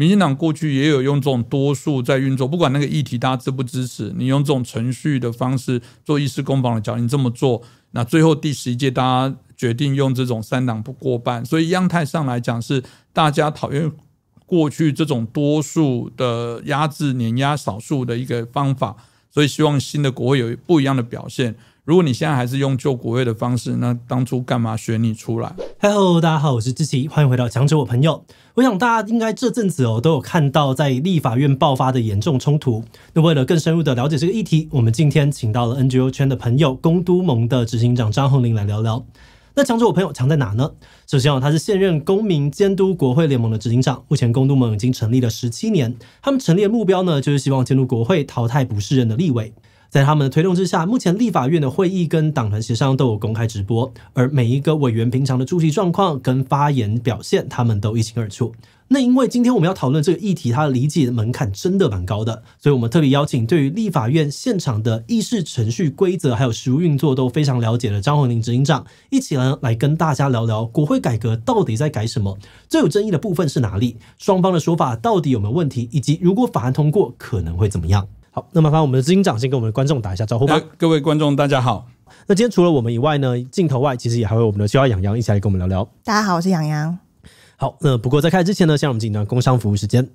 民进党过去也有用这种多数在运作，不管那个议题大家支不支持，你用这种程序的方式做议事攻防的角，你这么做，那最后第十一届大家决定用这种三党不过半，所以央太上来讲是大家讨厌过去这种多数的压制碾压少数的一个方法，所以希望新的国会有不一样的表现。如果你现在还是用旧国会的方式，那当初干嘛选你出来？Hello，大家好，我是志奇，欢迎回到强者我朋友。我想大家应该这阵子哦都有看到在立法院爆发的严重冲突。那为了更深入的了解这个议题，我们今天请到了 NGO 圈的朋友公都盟的执行长张恒林来聊聊。那强者我朋友强在哪呢？首先啊，他是现任公民监督国会联盟的执行长。目前公都盟已经成立了十七年，他们成立的目标呢，就是希望监督国会淘汰不是人的立委。在他们的推动之下，目前立法院的会议跟党团协商都有公开直播，而每一个委员平常的出席状况跟发言表现，他们都一清二楚。那因为今天我们要讨论这个议题，它的理解门槛真的蛮高的，所以我们特别邀请对于立法院现场的议事程序规则还有实务运作都非常了解的张宏林执行长，一起来来跟大家聊聊国会改革到底在改什么，最有争议的部分是哪里，双方的说法到底有没有问题，以及如果法案通过可能会怎么样。好，那麻烦我们的资金长先跟我们的观众打一下招呼吧。各位观众，大家好。那今天除了我们以外呢，镜头外其实也还有我们的需要养羊一起来跟我们聊聊。大家好，我是养羊。好，那不过在开之前呢，先让我们进一段工商服务时间。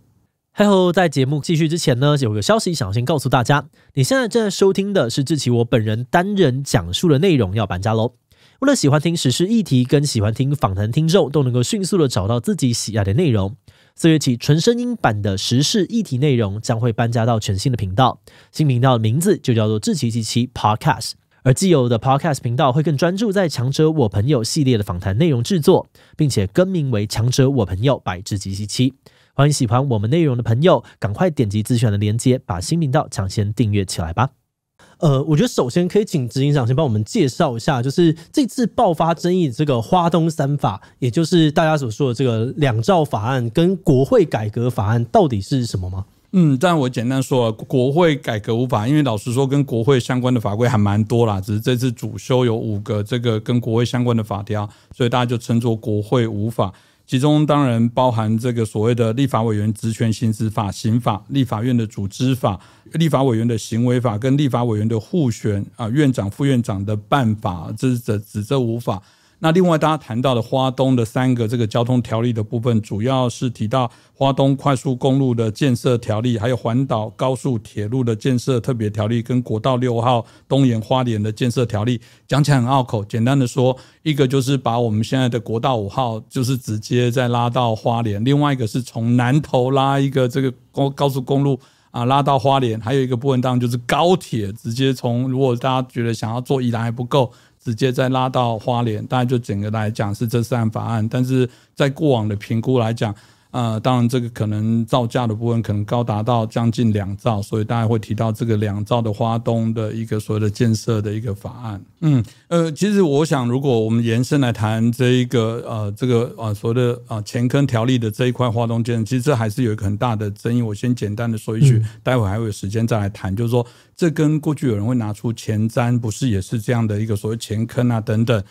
Hello，在节目继续之前呢，有个消息想要先告诉大家。你现在正在收听的是志奇我本人单人讲述的内容，要搬家喽。为了喜欢听时事议题跟喜欢听访谈听众都能够迅速的找到自己喜爱的内容。四月起，纯声音版的时事议题内容将会搬家到全新的频道，新频道的名字就叫做“智奇及其 Podcast”，而既有的 Podcast 频道会更专注在“强者我朋友”系列的访谈内容制作，并且更名为“强者我朋友百智及其七”。欢迎喜欢我们内容的朋友，赶快点击咨询的链接，把新频道抢先订阅起来吧。呃，我觉得首先可以请执行长先帮我们介绍一下，就是这次爆发争议这个“花东三法”，也就是大家所说的这个两照法案跟国会改革法案，到底是什么吗？嗯，但我简单说啊，国会改革无法，因为老实说，跟国会相关的法规还蛮多啦，只是这次主修有五个这个跟国会相关的法条，所以大家就称作国会无法。其中当然包含这个所谓的立法委员职权行使法、刑法、立法院的组织法、立法委员的行为法跟立法委员的互选啊、院长、副院长的办法，这是这这这五法。那另外，大家谈到的花东的三个这个交通条例的部分，主要是提到花东快速公路的建设条例，还有环岛高速铁路的建设特别条例，跟国道六号东延花莲的建设条例。讲起来很拗口，简单的说，一个就是把我们现在的国道五号，就是直接再拉到花莲；，另外一个是从南投拉一个这个高高速公路啊，拉到花莲；，还有一个部分当然就是高铁，直接从如果大家觉得想要做依然还不够。直接再拉到花莲，大概就整个来讲是这三法案，但是在过往的评估来讲。呃，当然，这个可能造价的部分可能高达到将近两兆，所以大家会提到这个两兆的花东的一个所谓的建设的一个法案。嗯，呃，其实我想，如果我们延伸来谈这一个呃，这个啊，所谓的啊前坑条例的这一块花东建，其实这还是有一个很大的争议。我先简单的说一句，待会还有时间再来谈，就是说这跟过去有人会拿出前瞻，不是也是这样的一个所谓前坑啊等等。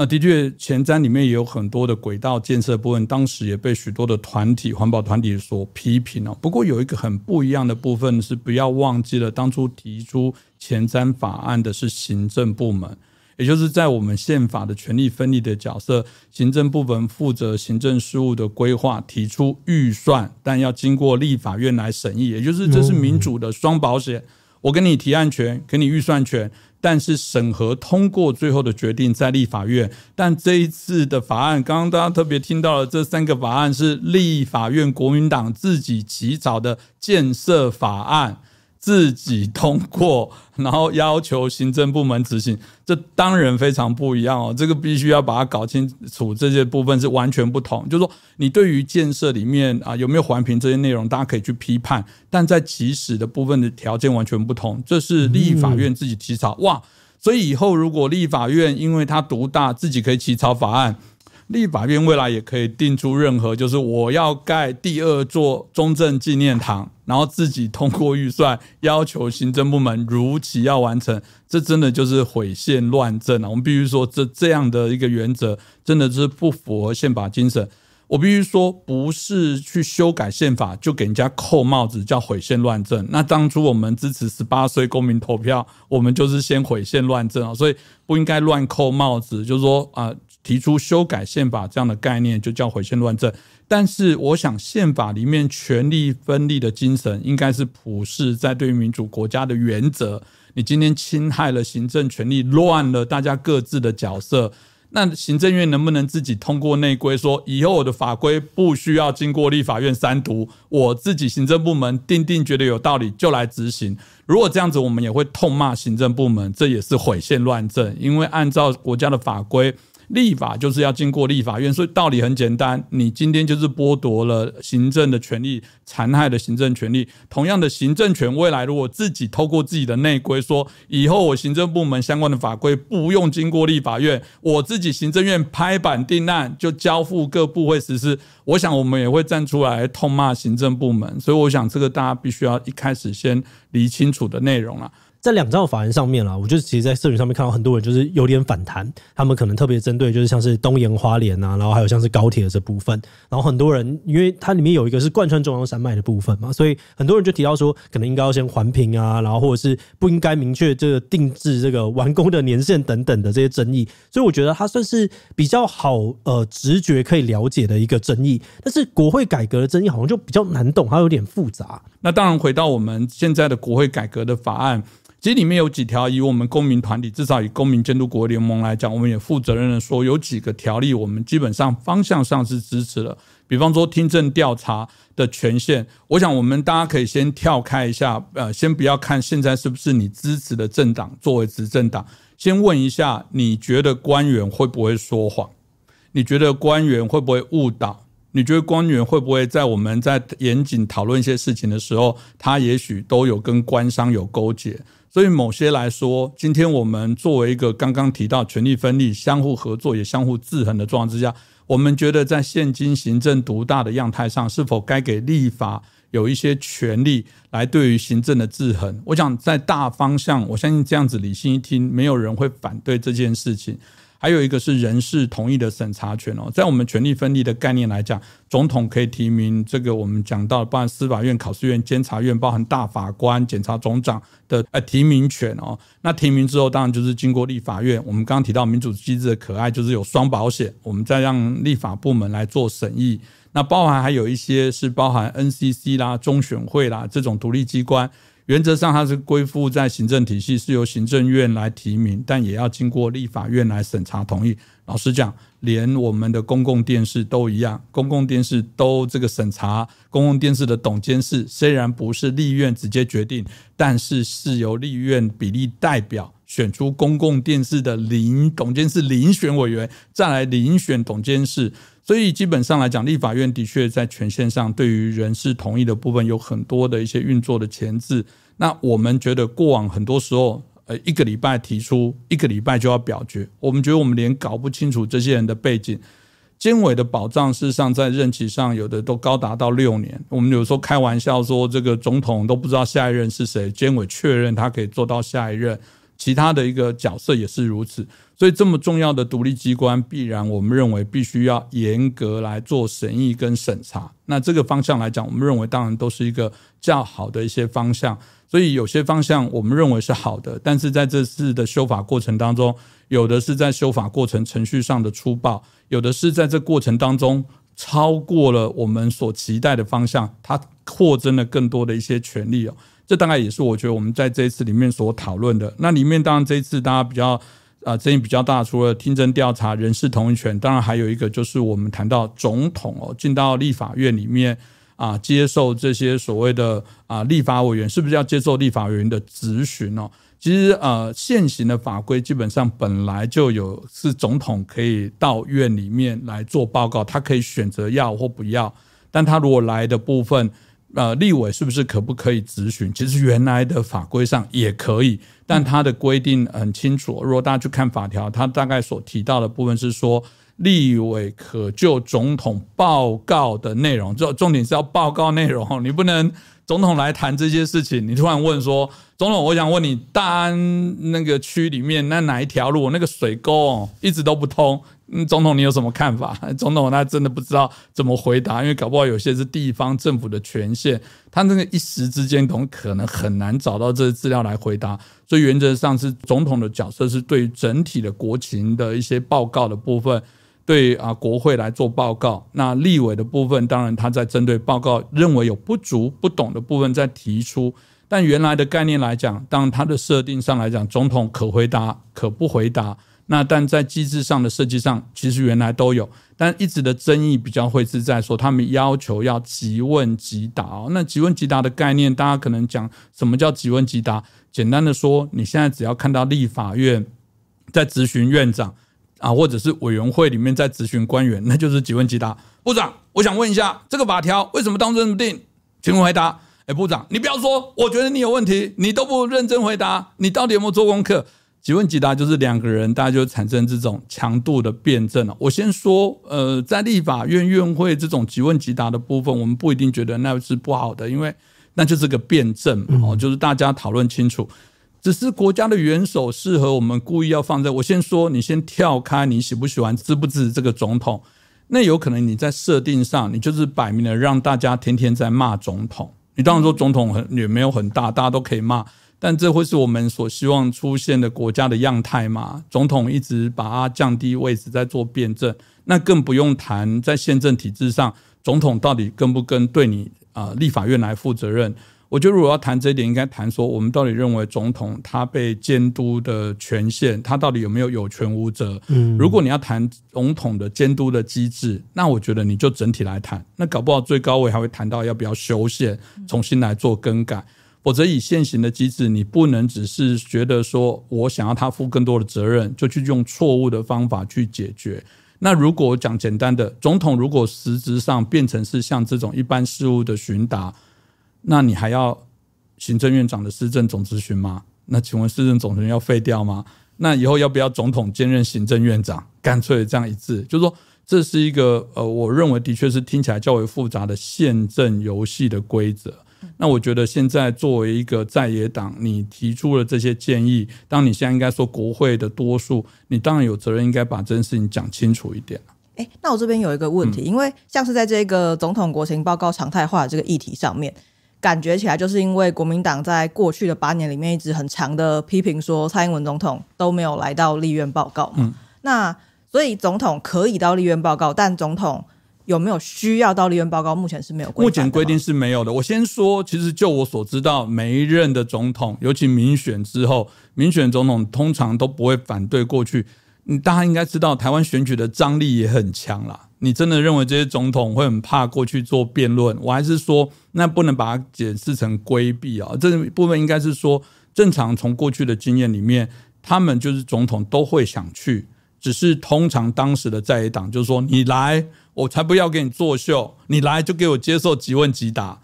那的确，前瞻里面也有很多的轨道建设部分，当时也被许多的团体、环保团体所批评哦。不过有一个很不一样的部分是，不要忘记了，当初提出前瞻法案的是行政部门，也就是在我们宪法的权力分立的角色，行政部门负责行政事务的规划、提出预算，但要经过立法院来审议，也就是这是民主的双保险。我给你提案权，给你预算权。但是审核通过，最后的决定在立法院。但这一次的法案，刚刚大家特别听到了这三个法案是立法院国民党自己起草的建设法案。自己通过，然后要求行政部门执行，这当然非常不一样哦。这个必须要把它搞清楚，这些部分是完全不同。就是说，你对于建设里面啊有没有环评这些内容，大家可以去批判，但在起始的部分的条件完全不同。这是立法院自己起草哇，所以以后如果立法院因为它独大，自己可以起草法案。立法院未来也可以定出任何，就是我要盖第二座中正纪念堂，然后自己通过预算，要求行政部门如期要完成。这真的就是毁宪乱政啊！我们必须说，这这样的一个原则，真的是不符合宪法精神。我必须说，不是去修改宪法就给人家扣帽子叫毁宪乱政。那当初我们支持十八岁公民投票，我们就是先毁宪乱政啊！所以不应该乱扣帽子，就是说啊。提出修改宪法这样的概念，就叫毁宪乱政。但是，我想宪法里面权力分立的精神，应该是普世在对民主国家的原则。你今天侵害了行政权力，乱了大家各自的角色，那行政院能不能自己通过内规，说以后我的法规不需要经过立法院三读，我自己行政部门定定觉得有道理就来执行？如果这样子，我们也会痛骂行政部门，这也是毁宪乱政，因为按照国家的法规。立法就是要经过立法院，所以道理很简单。你今天就是剥夺了行政的权利，残害了行政权利。同样的行政权，未来如果自己透过自己的内规说，以后我行政部门相关的法规不用经过立法院，我自己行政院拍板定案就交付各部会实施，我想我们也会站出来痛骂行政部门。所以我想这个大家必须要一开始先理清楚的内容了。在两张法案上面啦，我就其实，在社群上面看到很多人就是有点反弹，他们可能特别针对就是像是东延花莲啊，然后还有像是高铁这部分，然后很多人因为它里面有一个是贯穿中央山脉的部分嘛，所以很多人就提到说，可能应该要先环评啊，然后或者是不应该明确这个定制这个完工的年限等等的这些争议。所以我觉得它算是比较好呃直觉可以了解的一个争议，但是国会改革的争议好像就比较难懂，还有点复杂。那当然回到我们现在的国会改革的法案。其里面有几条，以我们公民团体，至少以公民监督国联盟来讲，我们也负责任的说，有几个条例，我们基本上方向上是支持的。比方说听证调查的权限，我想我们大家可以先跳开一下，呃，先不要看现在是不是你支持的政党作为执政党，先问一下，你觉得官员会不会说谎？你觉得官员会不会误导？你觉得官员会不会在我们在严谨讨论一些事情的时候，他也许都有跟官商有勾结？所以某些来说，今天我们作为一个刚刚提到权力分立、相互合作也相互制衡的状况之下，我们觉得在现今行政独大的样态上，是否该给立法有一些权力来对于行政的制衡？我想在大方向，我相信这样子理性一听，没有人会反对这件事情。还有一个是人事同意的审查权哦，在我们权力分立的概念来讲，总统可以提名这个，我们讲到包含司法院、考试院、监察院，包含大法官、检察总长的呃提名权哦。那提名之后，当然就是经过立法院。我们刚刚提到民主机制的可爱，就是有双保险，我们再让立法部门来做审议。那包含还有一些是包含 NCC 啦、中选会啦这种独立机关。原则上，它是归附在行政体系，是由行政院来提名，但也要经过立法院来审查同意。老实讲，连我们的公共电视都一样，公共电视都这个审查。公共电视的董监事虽然不是立院直接决定，但是是由立院比例代表选出公共电视的领董监事遴选委员，再来遴选董监事。所以基本上来讲，立法院的确在权限上，对于人事同意的部分有很多的一些运作的前置。那我们觉得过往很多时候，呃，一个礼拜提出，一个礼拜就要表决。我们觉得我们连搞不清楚这些人的背景，监委的保障事实上在任期上有的都高达到六年。我们有时候开玩笑说，这个总统都不知道下一任是谁，监委确认他可以做到下一任。其他的一个角色也是如此，所以这么重要的独立机关，必然我们认为必须要严格来做审议跟审查。那这个方向来讲，我们认为当然都是一个较好的一些方向。所以有些方向我们认为是好的，但是在这次的修法过程当中，有的是在修法过程程序上的粗暴，有的是在这过程当中超过了我们所期待的方向，它扩增了更多的一些权利哦。这大概也是我觉得我们在这一次里面所讨论的。那里面当然这一次大家比较啊争议比较大，除了听证调查、人事同意权，当然还有一个就是我们谈到总统哦进到立法院里面啊接受这些所谓的啊立法委员是不是要接受立法委员的质询哦？其实呃现行的法规基本上本来就有是总统可以到院里面来做报告，他可以选择要或不要，但他如果来的部分。呃，立委是不是可不可以执询？其实原来的法规上也可以，但他的规定很清楚。如果大家去看法条，他大概所提到的部分是说，立委可就总统报告的内容，就重点是要报告内容。你不能总统来谈这些事情，你突然问说，总统，我想问你大安那个区里面那哪一条路那个水沟一直都不通。嗯，总统，你有什么看法？总统，他真的不知道怎么回答，因为搞不好有些是地方政府的权限，他那个一时之间总可能很难找到这些资料来回答。所以原则上是总统的角色是对于整体的国情的一些报告的部分，对啊国会来做报告。那立委的部分，当然他在针对报告认为有不足不懂的部分在提出。但原来的概念来讲，当他的设定上来讲，总统可回答，可不回答。那但在机制上的设计上，其实原来都有，但一直的争议比较会是在说，他们要求要即问即答。那即问即答的概念，大家可能讲什么叫即问即答？简单的说，你现在只要看到立法院在质询院长啊，或者是委员会里面在质询官员，那就是即问即答。部长，我想问一下，这个法条为什么当这么定？请回答。哎，部长，你不要说，我觉得你有问题，你都不认真回答，你到底有没有做功课？即问即答就是两个人，大家就产生这种强度的辩证了。我先说，呃，在立法院院会这种即问即答的部分，我们不一定觉得那是不好的，因为那就是个辩证哦，就是大家讨论清楚。只是国家的元首适合我们故意要放在，我先说，你先跳开，你喜不喜欢、支不支持这个总统，那有可能你在设定上，你就是摆明了让大家天天在骂总统。你当然说总统很也没有很大，大家都可以骂。但这会是我们所希望出现的国家的样态嘛？总统一直把它降低位置，在做辩证，那更不用谈在宪政体制上，总统到底跟不跟对你啊立法院来负责任？我觉得如果要谈这一点，应该谈说我们到底认为总统他被监督的权限，他到底有没有有权无责？嗯，如果你要谈总统的监督的机制，那我觉得你就整体来谈。那搞不好最高位还会谈到要不要修宪，重新来做更改。否则以现行的机制，你不能只是觉得说我想要他负更多的责任，就去用错误的方法去解决。那如果讲简单的，总统如果实质上变成是像这种一般事务的询答，那你还要行政院长的施政总咨询吗？那请问施政总询要废掉吗？那以后要不要总统兼任行政院长？干脆这样一致，就是说这是一个呃，我认为的确是听起来较为复杂的宪政游戏的规则。那我觉得现在作为一个在野党，你提出了这些建议，当你现在应该说国会的多数，你当然有责任应该把这件事情讲清楚一点了。哎，那我这边有一个问题，因为像是在这个总统国情报告常态化这个议题上面，感觉起来就是因为国民党在过去的八年里面一直很强的批评说蔡英文总统都没有来到立院报告，嗯，那所以总统可以到立院报告，但总统。有没有需要到立院报告？目前是没有。目前规定是没有的。我先说，其实就我所知道，每一任的总统，尤其民选之后，民选总统通常都不会反对过去。你大家应该知道，台湾选举的张力也很强啦。你真的认为这些总统会很怕过去做辩论？我还是说，那不能把它解释成规避啊。这部分应该是说，正常从过去的经验里面，他们就是总统都会想去，只是通常当时的在野党就是说，你来。我才不要给你作秀，你来就给我接受即问即答。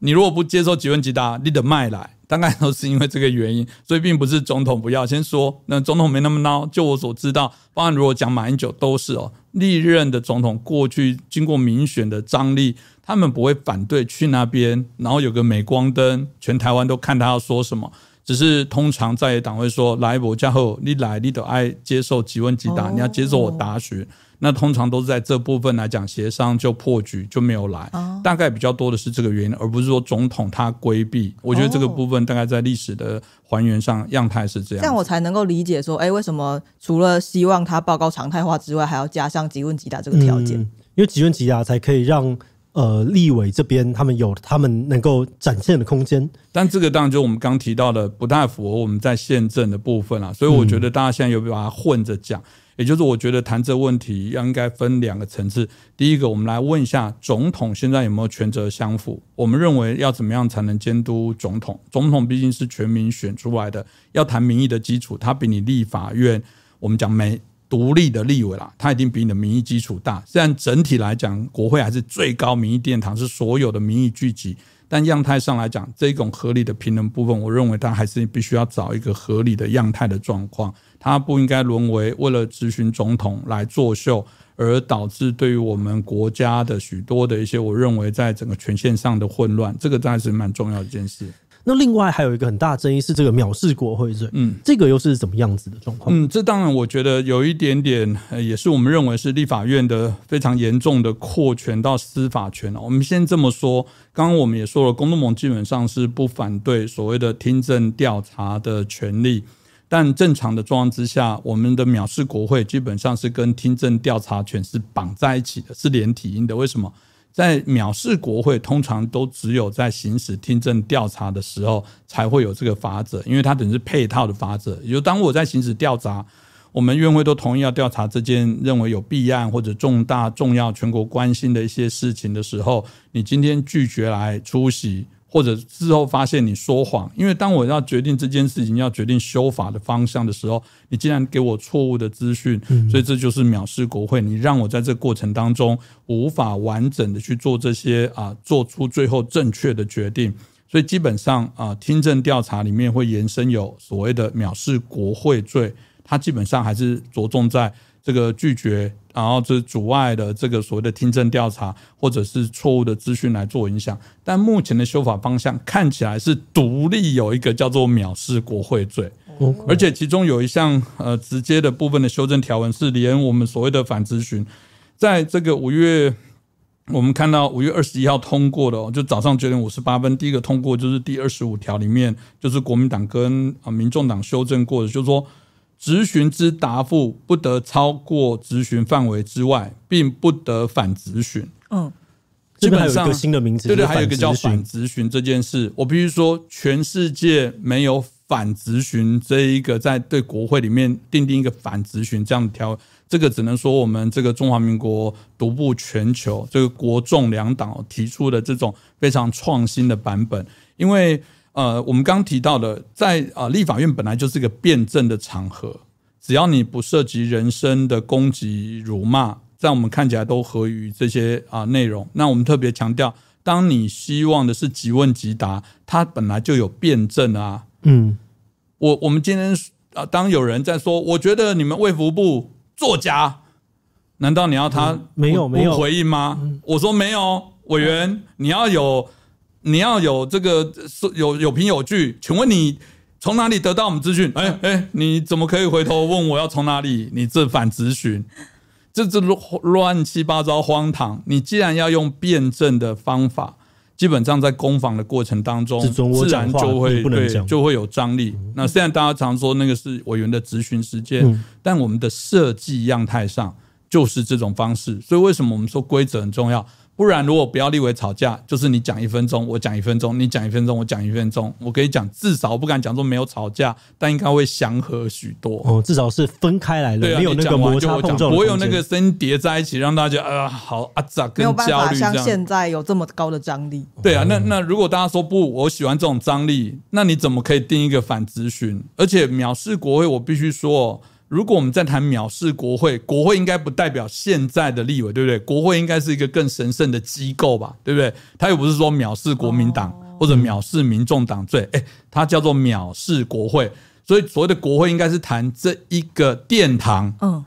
你如果不接受即问即答，你得卖来，大概都是因为这个原因。所以并不是总统不要先说，那总统没那么孬。就我所知道，包含如果讲马英九都是哦，历任的总统过去经过民选的张力，他们不会反对去那边，然后有个镁光灯，全台湾都看他要说什么。只是通常在党会说来我家后，你来你都爱接受即问即答，你要接受我打询。那通常都是在这部分来讲协商就破局就没有来，大概比较多的是这个原因，而不是说总统他规避。我觉得这个部分大概在历史的还原上样态是这样。这样我才能够理解说，哎，为什么除了希望他报告常态化之外，还要加上吉问吉答这个条件？因为吉问吉答才可以让呃立委这边他们有他们能够展现的空间。但这个当然就我们刚提到的，不太符合我们在宪政的部分了。所以我觉得大家现在有没把它混着讲？也就是我觉得谈这问题要应该分两个层次。第一个，我们来问一下总统现在有没有权责相符？我们认为要怎么样才能监督总统？总统毕竟是全民选出来的，要谈民意的基础，他比你立法院我们讲没独立的立委啦，他一定比你的民意基础大。虽然整体来讲，国会还是最高民意殿堂，是所有的民意聚集。但样态上来讲，这种合理的平衡部分，我认为它还是必须要找一个合理的样态的状况，它不应该沦为为了咨询总统来作秀，而导致对于我们国家的许多的一些我认为在整个权限上的混乱，这个当然是蛮重要一件事。那另外还有一个很大的争议是这个藐视国会罪，嗯，这个又是怎么样子的状况？嗯，这当然我觉得有一点点，也是我们认为是立法院的非常严重的扩权到司法权了。我们先这么说，刚刚我们也说了，公众盟基本上是不反对所谓的听证调查的权利，但正常的状况之下，我们的藐视国会基本上是跟听证调查权是绑在一起的，是连体婴的。为什么？在藐视国会，通常都只有在行使听证调查的时候才会有这个法则，因为它等是配套的法则。也就当我在行使调查，我们院会都同意要调查这件认为有弊案或者重大、重要、全国关心的一些事情的时候，你今天拒绝来出席。或者之后发现你说谎，因为当我要决定这件事情、要决定修法的方向的时候，你竟然给我错误的资讯，所以这就是藐视国会。你让我在这过程当中无法完整的去做这些啊，做出最后正确的决定。所以基本上啊，听证调查里面会延伸有所谓的藐视国会罪，它基本上还是着重在。这个拒绝，然后这阻碍的这个所谓的听证调查，或者是错误的资讯来做影响。但目前的修法方向看起来是独立有一个叫做藐视国会罪，而且其中有一项呃直接的部分的修正条文是连我们所谓的反咨询，在这个五月，我们看到五月二十一号通过的，就早上九点五十八分第一个通过就是第二十五条里面就是国民党跟啊民众党修正过的，就是说。质询之答复不得超过质询范围之外，并不得反质询。嗯，基本上有一个新的名词，对对，还有一个叫反质询这件事。我必须说，全世界没有反质询这一个，在对国会里面定定一个反质询这样的条，这个只能说我们这个中华民国独步全球。这个国众两党提出的这种非常创新的版本，因为。呃，我们刚提到的，在啊，立法院本来就是个辩证的场合，只要你不涉及人身的攻击、辱骂，在我们看起来都合于这些啊内容。那我们特别强调，当你希望的是即问即答，它本来就有辩证啊。嗯，我我们今天啊，当有人在说，我觉得你们卫福部作假，难道你要他没有没有回应吗？我说没有，委员，你要有。你要有这个有有凭有据，请问你从哪里得到我们资讯？哎哎，你怎么可以回头问我要从哪里？你这反咨询，这这乱乱七八糟、荒唐！你既然要用辩证的方法，基本上在攻防的过程当中，自然就会对，就会有张力。那现在大家常说那个是委员的执询时间，但我们的设计样态上就是这种方式。所以，为什么我们说规则很重要？不然，如果不要立委吵架，就是你讲一分钟，我讲一分钟，你讲一分钟，我讲一分钟。我可以讲，至少我不敢讲说没有吵架，但应该会祥和许多。哦，至少是分开来了，没有那个摩擦碰撞，不有那个声音叠在一起，让大家啊好啊咋？没有办法像现在有这么高的张力。对啊，那那如果大家说不，我喜欢这种张力，那你怎么可以定一个反咨询？而且藐视国会，我必须说。如果我们在谈藐视国会，国会应该不代表现在的立委，对不对？国会应该是一个更神圣的机构吧，对不对？他又不是说藐视国民党或者藐视民众党罪，哎，他叫做藐视国会。所以所谓的国会应该是谈这一个殿堂。嗯，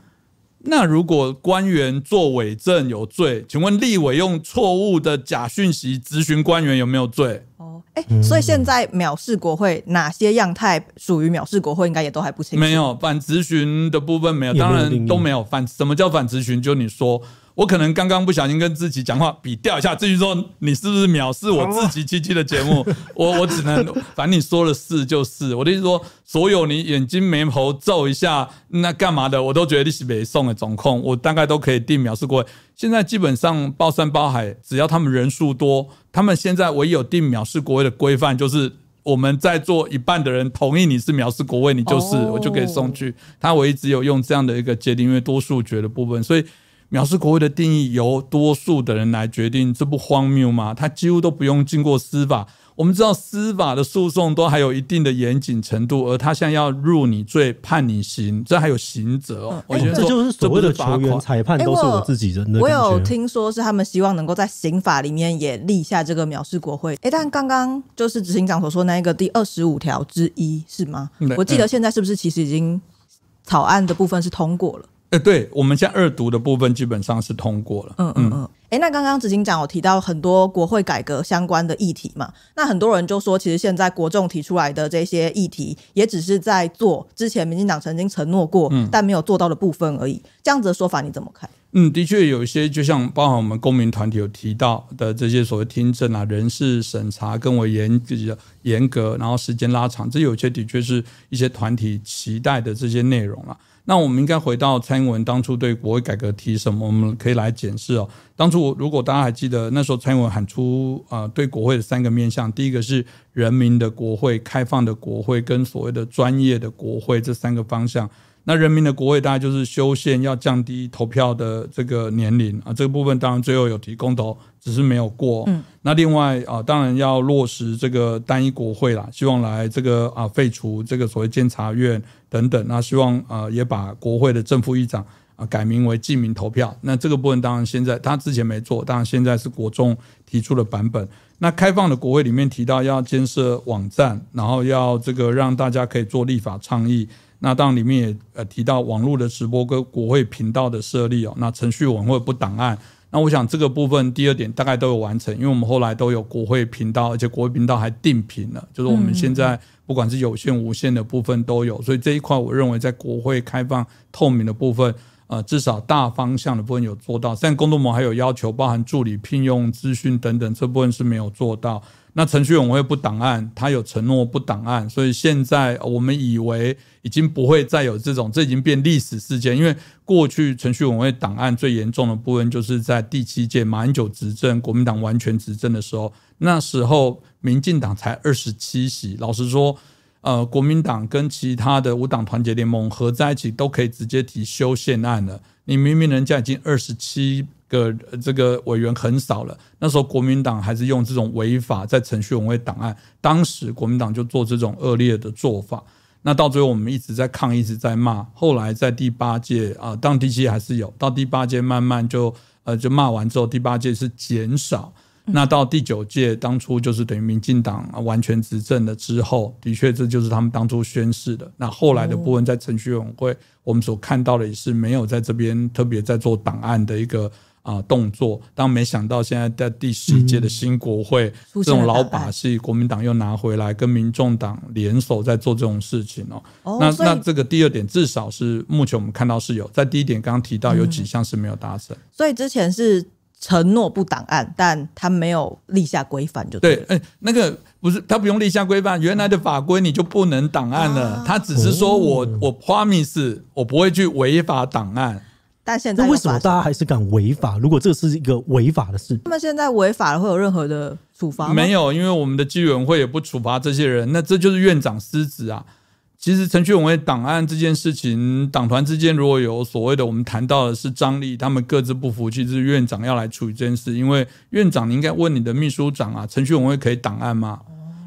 那如果官员作伪证有罪，请问立委用错误的假讯息咨询官员有没有罪？哎，所以现在藐视国会哪些样态属于藐视国会，应该也都还不清楚。没有反咨询的部分没有，当然都没有反。什么叫反咨询？就你说。我可能刚刚不小心跟自己讲话，比调一下。至于说你是不是藐视我自己七七的节目，我 我只能反正你说的是就是。我的意思说，所有你眼睛、眉头皱一下，那干嘛的，我都觉得你是北送的总控，我大概都可以定藐视国卫。现在基本上包山包海，只要他们人数多，他们现在唯有定藐视国卫的规范，就是我们在座一半的人同意你是藐视国卫，你就是，我就以送去。他唯一只有用这样的一个界定，因为多数决的部分，所以。藐视国会的定义由多数的人来决定，这不荒谬吗？他几乎都不用经过司法。我们知道司法的诉讼都还有一定的严谨程度，而他现在要入你罪判你刑，这还有刑责哦。我觉得这就是所谓的法官裁判都是我自己人的。我有听说是他们希望能够在刑法里面也立下这个藐视国会。哎，但刚刚就是执行长所说那一个第二十五条之一是吗？我记得现在是不是其实已经草案的部分是通过了？呃，对我们现在二读的部分基本上是通过了。嗯嗯嗯。哎，那刚刚子行讲，有提到很多国会改革相关的议题嘛？那很多人就说，其实现在国众提出来的这些议题，也只是在做之前民进党曾经承诺过但没有做到的部分而已。这样子的说法你怎么看？嗯，的确有一些，就像包含我们公民团体有提到的这些所谓听证啊、人事审查更为严比较严格，然后时间拉长，这有些的确是一些团体期待的这些内容了。那我们应该回到蔡英文当初对国会改革提什么，我们可以来检视哦。当初如果大家还记得那时候蔡英文喊出啊，对国会的三个面向，第一个是人民的国会、开放的国会跟所谓的专业的国会这三个方向。那人民的国会大概就是修宪要降低投票的这个年龄啊，这个部分当然最后有提公投，只是没有过。嗯，那另外啊，当然要落实这个单一国会啦，希望来这个啊废除这个所谓监察院等等。那希望啊也把国会的正副议长啊改名为记名投票。那这个部分当然现在他之前没做，当然现在是国中提出的版本。那开放的国会里面提到要建设网站，然后要这个让大家可以做立法倡议。那当然，里面也呃提到网络的直播跟国会频道的设立哦。那程序委员会不档案，那我想这个部分第二点大概都有完成，因为我们后来都有国会频道，而且国会频道还定频了，就是我们现在不管是有线无线的部分都有。所以这一块我认为在国会开放透明的部分，呃，至少大方向的部分有做到。但工作盟还有要求，包含助理聘用资讯等等这部分是没有做到。那程序委员会不档案，他有承诺不档案，所以现在我们以为。已经不会再有这种，这已经变历史事件。因为过去程序委员会档案最严重的部分，就是在第七届马英九执政、国民党完全执政的时候，那时候民进党才二十七席。老实说，呃，国民党跟其他的五党团结联盟合在一起，都可以直接提修宪案了。你明明人家已经二十七个这个委员很少了，那时候国民党还是用这种违法在程序委员会档案，当时国民党就做这种恶劣的做法。那到最后我们一直在抗，一直在骂。后来在第八届啊，当第七届还是有，到第八届慢慢就呃就骂完之后，第八届是减少。那到第九届，当初就是等于民进党完全执政了之后，的确这就是他们当初宣誓的。那后来的部分，在程序委员会，我们所看到的也是没有在这边特别在做档案的一个。啊，动作！但没想到现在在第十届的新国会，这种老把戏，国民党又拿回来跟民众党联手在做这种事情哦。那那这个第二点，至少是目前我们看到是有。在第一点刚刚提到有几项是没有达成，所以之前是承诺不档案，但他没有立下规范就对。哎，那个不是他不用立下规范，原来的法规你就不能档案了。他只是说我我花密事，我不会去违法档案。但在为什么大家还是敢违法？如果这是一个违法的事，那么现在违法了会有任何的处罚没有，因为我们的纪委会也不处罚这些人。那这就是院长失职啊！其实程序委员会档案这件事情，党团之间如果有所谓的，我们谈到的是张力他们各自不服气，是院长要来处理这件事。因为院长，你应该问你的秘书长啊，程序委员会可以档案吗？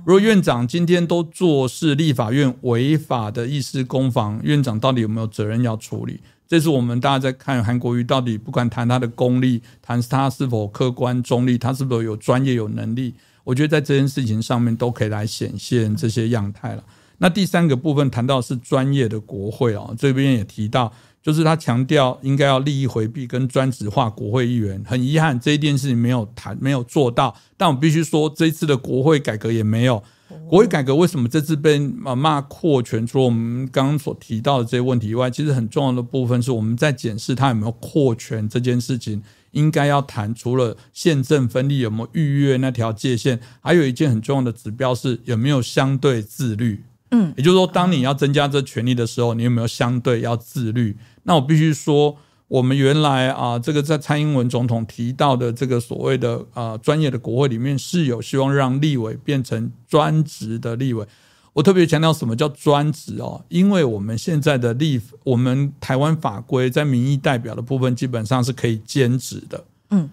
如果院长今天都做事立法院违法的意思攻防，院长到底有没有责任要处理？这是我们大家在看韩国瑜到底，不管谈他的功力，谈他是否客观中立，他是否有专业、有能力？我觉得在这件事情上面都可以来显现这些样态了。那第三个部分谈到是专业的国会哦，这边也提到，就是他强调应该要利益回避跟专职化国会议员。很遗憾，这一件事情没有谈，没有做到。但我必须说，这一次的国会改革也没有。国语改革为什么这次被啊骂扩权？除了我们刚刚所提到的这些问题以外，其实很重要的部分是我们在检视它有没有扩权这件事情，应该要谈除了宪政分立有没有逾越那条界限，还有一件很重要的指标是有没有相对自律。嗯，也就是说，当你要增加这权利的时候，你有没有相对要自律？那我必须说。我们原来啊，这个在蔡英文总统提到的这个所谓的啊专业的国会里面，是有希望让立委变成专职的立委。我特别强调什么叫专职哦，因为我们现在的立，我们台湾法规在民意代表的部分基本上是可以兼职的。嗯，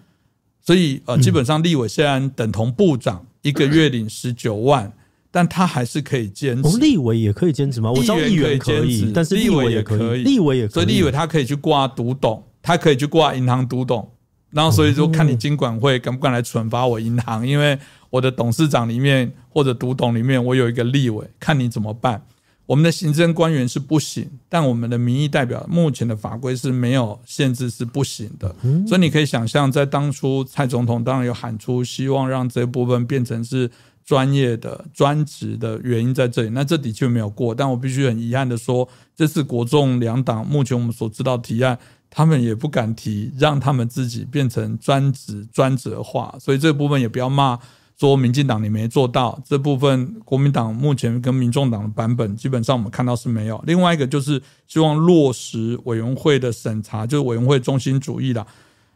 所以呃，基本上立委虽然等同部长，一个月领十九万。但他还是可以持、职，立委也可以坚持吗？我知道可以兼持但是立委也可以，立委也可以，所以立委他可以去挂独董，他可以去挂银行独董。然后所以说，看你金管会敢不敢来惩罚我银行，因为我的董事长里面或者独董里面我有一个立委，看你怎么办。我们的行政官员是不行，但我们的民意代表目前的法规是没有限制，是不行的。所以你可以想象，在当初蔡总统当然有喊出希望让这部分变成是。专业的专职的原因在这里，那这的确没有过。但我必须很遗憾的说，这次国众两党目前我们所知道提案，他们也不敢提，让他们自己变成专职专职化。所以这部分也不要骂说民进党你没做到，这部分国民党目前跟民众党的版本基本上我们看到是没有。另外一个就是希望落实委员会的审查，就是委员会中心主义的。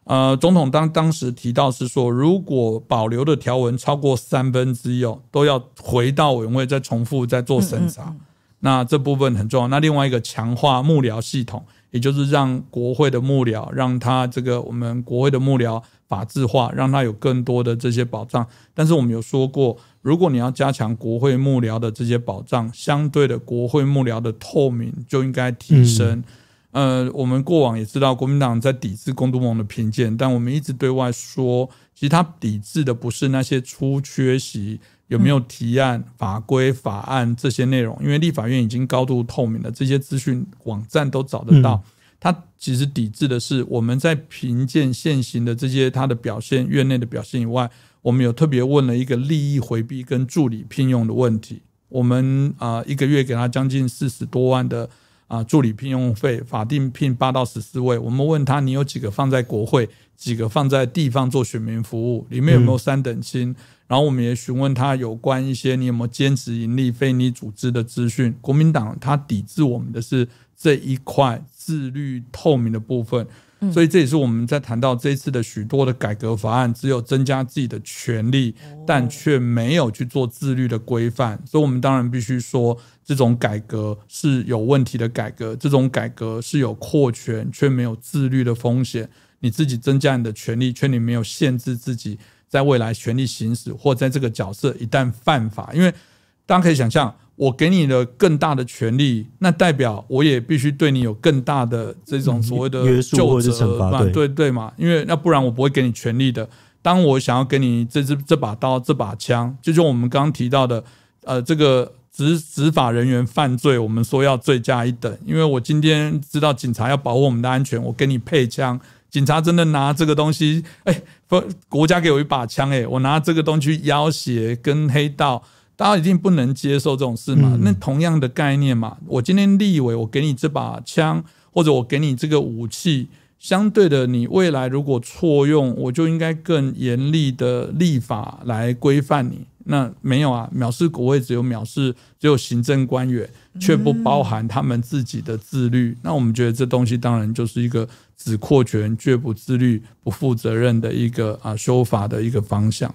呃，总统当当时提到是说，如果保留的条文超过三分之一哦，都要回到委员会再重复再做审查。那这部分很重要。那另外一个强化幕僚系统，也就是让国会的幕僚让他这个我们国会的幕僚法制化，让他有更多的这些保障。但是我们有说过，如果你要加强国会幕僚的这些保障，相对的国会幕僚的透明就应该提升。呃，我们过往也知道国民党在抵制公都梦的评鉴，但我们一直对外说，其实他抵制的不是那些出缺席有没有提案、法规、法案这些内容，因为立法院已经高度透明了，这些资讯网站都找得到。他其实抵制的是我们在评鉴现行的这些他的表现、院内的表现以外，我们有特别问了一个利益回避跟助理聘用的问题。我们啊，一个月给他将近四十多万的。啊，助理聘用费法定聘八到十四位。我们问他，你有几个放在国会，几个放在地方做选民服务，里面有没有三等金？然后我们也询问他有关一些你有没有兼职盈利非你组织的资讯。国民党他抵制我们的是这一块自律透明的部分。所以这也是我们在谈到这一次的许多的改革法案，只有增加自己的权利，但却没有去做自律的规范。所以我们当然必须说，这种改革是有问题的改革，这种改革是有扩权却没有自律的风险。你自己增加你的权利，却你没有限制自己在未来权利行使或在这个角色一旦犯法，因为大家可以想象。我给你的更大的权利，那代表我也必须对你有更大的这种所谓的约束或者惩罚嘛？对对嘛？因为那不然我不会给你权利的。当我想要给你这支这把刀、这把枪，就像我们刚刚提到的，呃，这个执执法人员犯罪，我们说要罪加一等。因为我今天知道警察要保护我们的安全，我给你配枪。警察真的拿这个东西，哎，不，国家给我一把枪，哎，我拿这个东西要挟跟黑道。他一定不能接受这种事嘛？那同样的概念嘛，我今天立委，我给你这把枪，或者我给你这个武器，相对的，你未来如果错用，我就应该更严厉的立法来规范你。那没有啊，藐视国会只有藐视，只有行政官员，却不包含他们自己的自律。那我们觉得这东西当然就是一个只扩权、绝不自律、不负责任的一个啊修法的一个方向。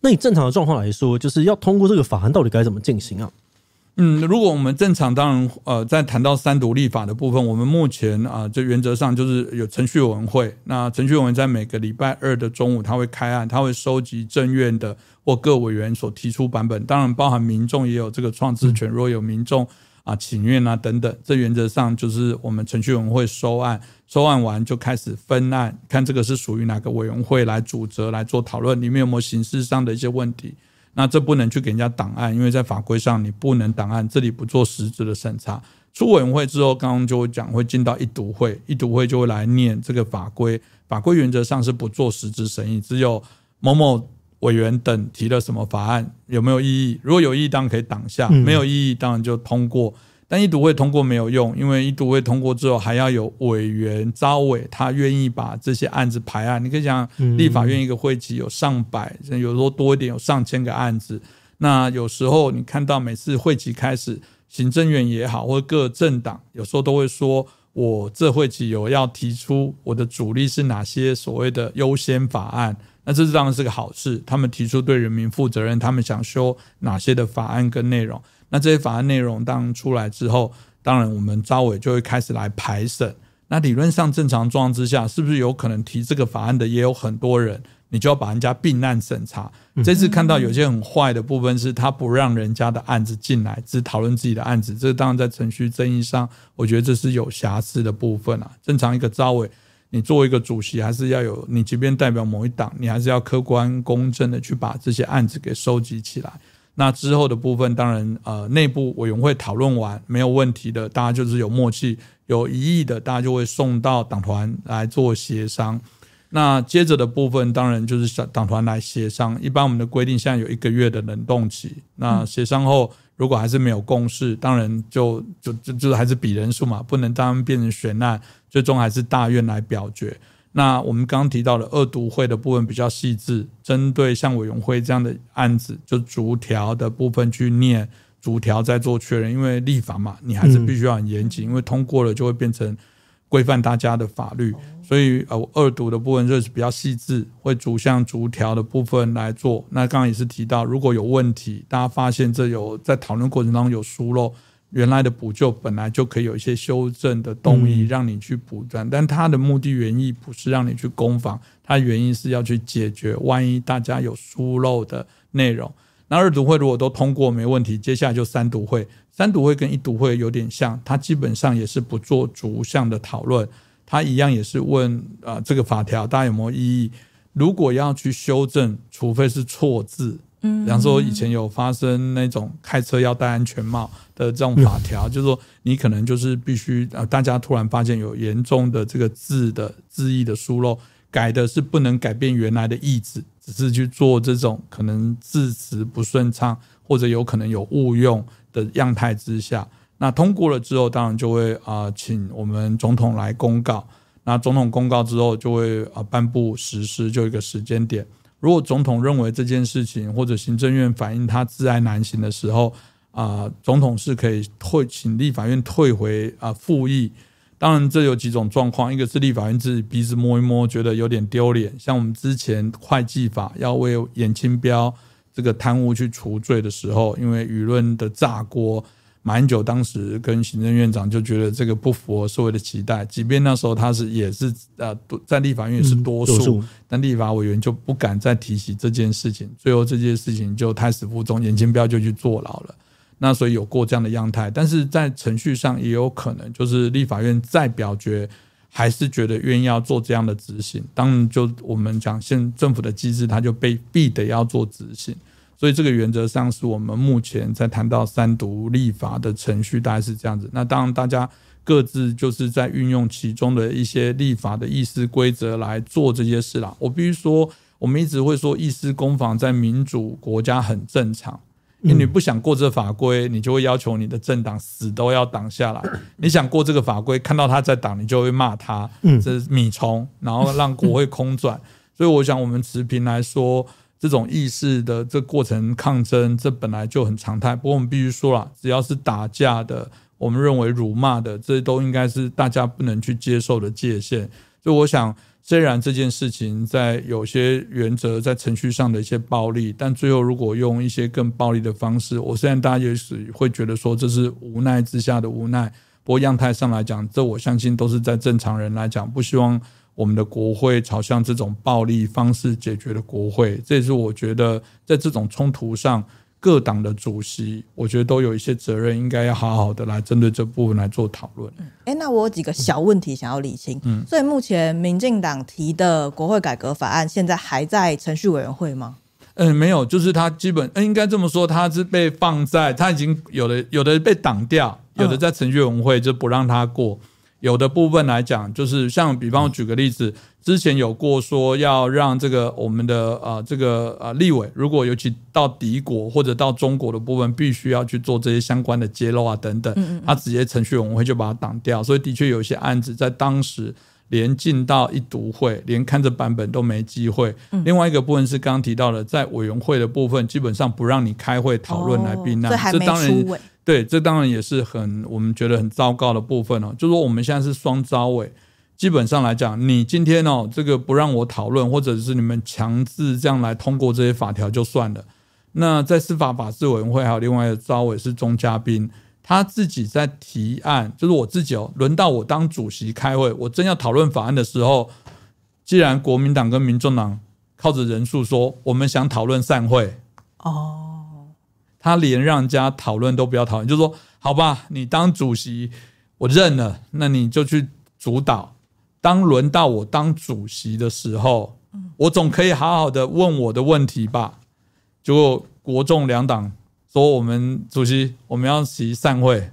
那你正常的状况来说，就是要通过这个法案，到底该怎么进行啊？嗯，如果我们正常，当然，呃，在谈到三独立法的部分，我们目前啊，这原则上就是有程序文会。那程序文在每个礼拜二的中午，他会开案，他会收集政院的或各委员所提出版本，当然包含民众也有这个创制权，若有民众。啊，请愿啊等等，这原则上就是我们程序委员会收案，收案完就开始分案，看这个是属于哪个委员会来组织来做讨论，里面有没有形式上的一些问题。那这不能去给人家档案，因为在法规上你不能档案，这里不做实质的审查。出委员会之后，刚刚就会讲会进到一读会，一读会就会来念这个法规，法规原则上是不做实质审议，只有某某。委员等提了什么法案？有没有意议？如果有意议，当然可以挡下；没有意议，当然就通过。但一读会通过没有用，因为一读会通过之后，还要有委员招委，他愿意把这些案子排案。你可以想，立法院一个会期有上百，有时候多一点有上千个案子。那有时候你看到每次会期开始，行政院也好，或各政党有时候都会说：“我这会期有要提出我的主力是哪些所谓的优先法案。”那这当然是个好事。他们提出对人民负责任，他们想修哪些的法案跟内容？那这些法案内容当出来之后，当然我们招委就会开始来排审。那理论上正常状况之下，是不是有可能提这个法案的也有很多人？你就要把人家并案审查。这次看到有些很坏的部分是，他不让人家的案子进来，只讨论自己的案子。这当然在程序争议上，我觉得这是有瑕疵的部分啊。正常一个招委。你作为一个主席，还是要有你即便代表某一党，你还是要客观公正的去把这些案子给收集起来。那之后的部分，当然呃，内部委员会讨论完没有问题的，大家就是有默契；有异议的，大家就会送到党团来做协商。那接着的部分，当然就是党党团来协商。一般我们的规定现在有一个月的冷冻期。那协商后，如果还是没有共识，当然就就就就是还是比人数嘛，不能当变成悬案。最终还是大院来表决。那我们刚刚提到的二读会的部分比较细致，针对像委员会这样的案子，就逐条的部分去念，逐条再做确认。因为立法嘛，你还是必须要很严谨，因为通过了就会变成规范大家的法律。所以，呃，二读的部分就是比较细致，会逐项逐条的部分来做。那刚刚也是提到，如果有问题，大家发现这有在讨论过程当中有疏漏。原来的补救本来就可以有一些修正的动议，让你去补正，但它的目的原意不是让你去攻防，它原因是要去解决万一大家有疏漏的内容。那二读会如果都通过没问题，接下来就三读会。三读会跟一读会有点像，它基本上也是不做逐项的讨论，它一样也是问啊这个法条大家有没异议？如果要去修正，除非是错字。嗯，比方说，以前有发生那种开车要戴安全帽的这种法条，就是说你可能就是必须啊，大家突然发现有严重的这个字的字义的疏漏，改的是不能改变原来的意旨，只是去做这种可能字词不顺畅或者有可能有误用的样态之下，那通过了之后，当然就会啊，请我们总统来公告，那总统公告之后就会啊颁布实施，就一个时间点。如果总统认为这件事情，或者行政院反映他自爱难行的时候，啊，总统是可以退请立法院退回啊复议。当然，这有几种状况，一个是立法院自己鼻子摸一摸，觉得有点丢脸。像我们之前会计法要为严钦标这个贪污去除罪的时候，因为舆论的炸锅。马英九当时跟行政院长就觉得这个不符合社会的期待，即便那时候他是也是呃在立法院是多数，但立法委员就不敢再提起这件事情，最后这件事情就胎死腹中严金彪就去坐牢了。那所以有过这样的样态，但是在程序上也有可能，就是立法院再表决还是觉得愿意要做这样的执行，当然就我们讲现政府的机制，他就被逼得要做执行。所以这个原则上是我们目前在谈到三独立法的程序，大概是这样子。那当然大家各自就是在运用其中的一些立法的议事规则来做这些事啦。我必须说，我们一直会说议事攻防在民主国家很正常。因为你不想过这法规，你就会要求你的政党死都要挡下来；你想过这个法规，看到他在挡，你就会骂他，这是米虫，然后让国会空转。所以我想，我们持平来说。这种意识的这过程抗争，这本来就很常态。不过我们必须说了，只要是打架的，我们认为辱骂的，这都应该是大家不能去接受的界限。所以我想，虽然这件事情在有些原则在程序上的一些暴力，但最后如果用一些更暴力的方式，我虽然大家也许会觉得说这是无奈之下的无奈。不过样态上来讲，这我相信都是在正常人来讲不希望。我们的国会朝向这种暴力方式解决的国会，这也是我觉得在这种冲突上，各党的主席，我觉得都有一些责任，应该要好好的来针对这部分来做讨论。哎，那我有几个小问题想要理清。嗯，所以目前民进党提的国会改革法案现在还在程序委员会吗？嗯，没有，就是他基本应该这么说，他是被放在他已经有的，有的被挡掉，有的在程序委员会就不让他过。有的部分来讲，就是像比方我举个例子，之前有过说要让这个我们的啊这个啊立委，如果尤其到敌国或者到中国的部分，必须要去做这些相关的揭露啊等等，他直接程序委员会就把它挡掉。所以的确有一些案子在当时连进到一读会，连看这版本都没机会。另外一个部分是刚刚提到的，在委员会的部分，基本上不让你开会讨论来避难，这当然。对，这当然也是很我们觉得很糟糕的部分哦，就是我们现在是双招委，基本上来讲，你今天哦，这个不让我讨论，或者是你们强制这样来通过这些法条就算了。那在司法法制委员会还有另外一个招委是中嘉宾，他自己在提案，就是我自己哦，轮到我当主席开会，我真要讨论法案的时候，既然国民党跟民众党靠着人数说我们想讨论散会哦。他连让人家讨论都不要讨论，就是说，好吧，你当主席，我认了，那你就去主导。当轮到我当主席的时候，我总可以好好的问我的问题吧？结果国众两党说：“我们主席，我们要席散会。”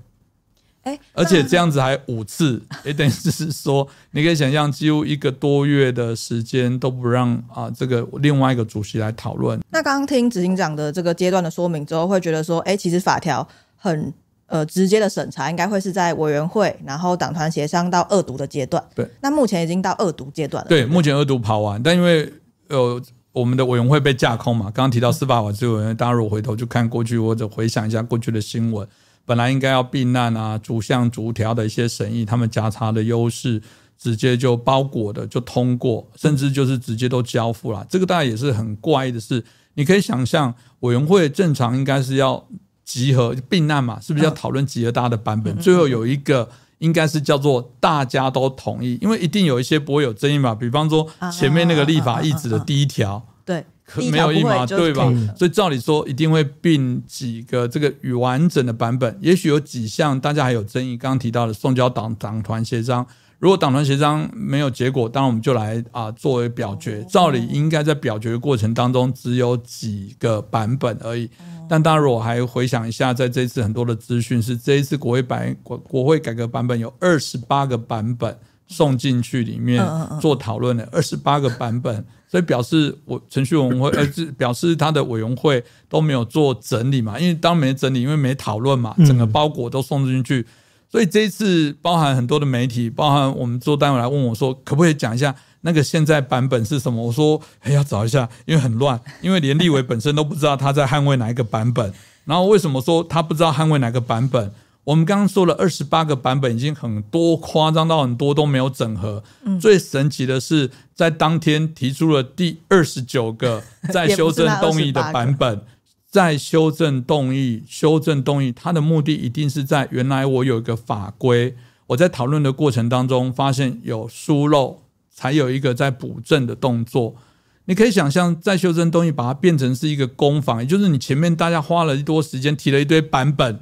而且这样子还五次，哎，等于是说，你可以想象，几乎一个多月的时间都不让啊，这个另外一个主席来讨论。那刚刚听执行长的这个阶段的说明之后，会觉得说，哎，其实法条很呃直接的审查，应该会是在委员会，然后党团协商到二读的阶段。对，那目前已经到二读阶段了。对，目前二读跑完，但因为呃我们的委员会被架空嘛，刚刚提到司法法制委员，大家如果回头去看过去或者回想一下过去的新闻。本来应该要避难啊，逐项逐条的一些审议，他们夹杂的优势，直接就包裹的就通过，甚至就是直接都交付了。这个大然也是很怪的事。你可以想象，委员会正常应该是要集合避难嘛，是不是要讨论集合大家的版本？最后有一个应该是叫做大家都同意，因为一定有一些不会有争议嘛。比方说前面那个立法意志的第一条，对。可没有一码对吧？所以照理说一定会并几个这个完整的版本，也许有几项大家还有争议。刚刚提到的送交党党团协商，如果党团协商没有结果，当然我们就来啊作为表决。照理应该在表决的过程当中只有几个版本而已。但当然，我还回想一下，在这一次很多的资讯是这一次国会版国国会改革版本有二十八个版本送进去里面做讨论的二十八个版本。所以表示我程序委员会，呃，表示他的委员会都没有做整理嘛，因为当没整理，因为没讨论嘛，整个包裹都送进去。所以这一次包含很多的媒体，包含我们做单位来问我说，可不可以讲一下那个现在版本是什么？我说，哎，要找一下，因为很乱，因为连立委本身都不知道他在捍卫哪一个版本。然后为什么说他不知道捍卫哪个版本？我们刚刚说了二十八个版本，已经很多夸张到很多都没有整合。嗯，最神奇的是，在当天提出了第二十九个 在修正动议的版本，在修正动议、修正动议，它的目的一定是在原来我有一个法规，我在讨论的过程当中发现有疏漏，才有一个在补正的动作。你可以想象，在修正动议把它变成是一个攻防，也就是你前面大家花了一多时间提了一堆版本。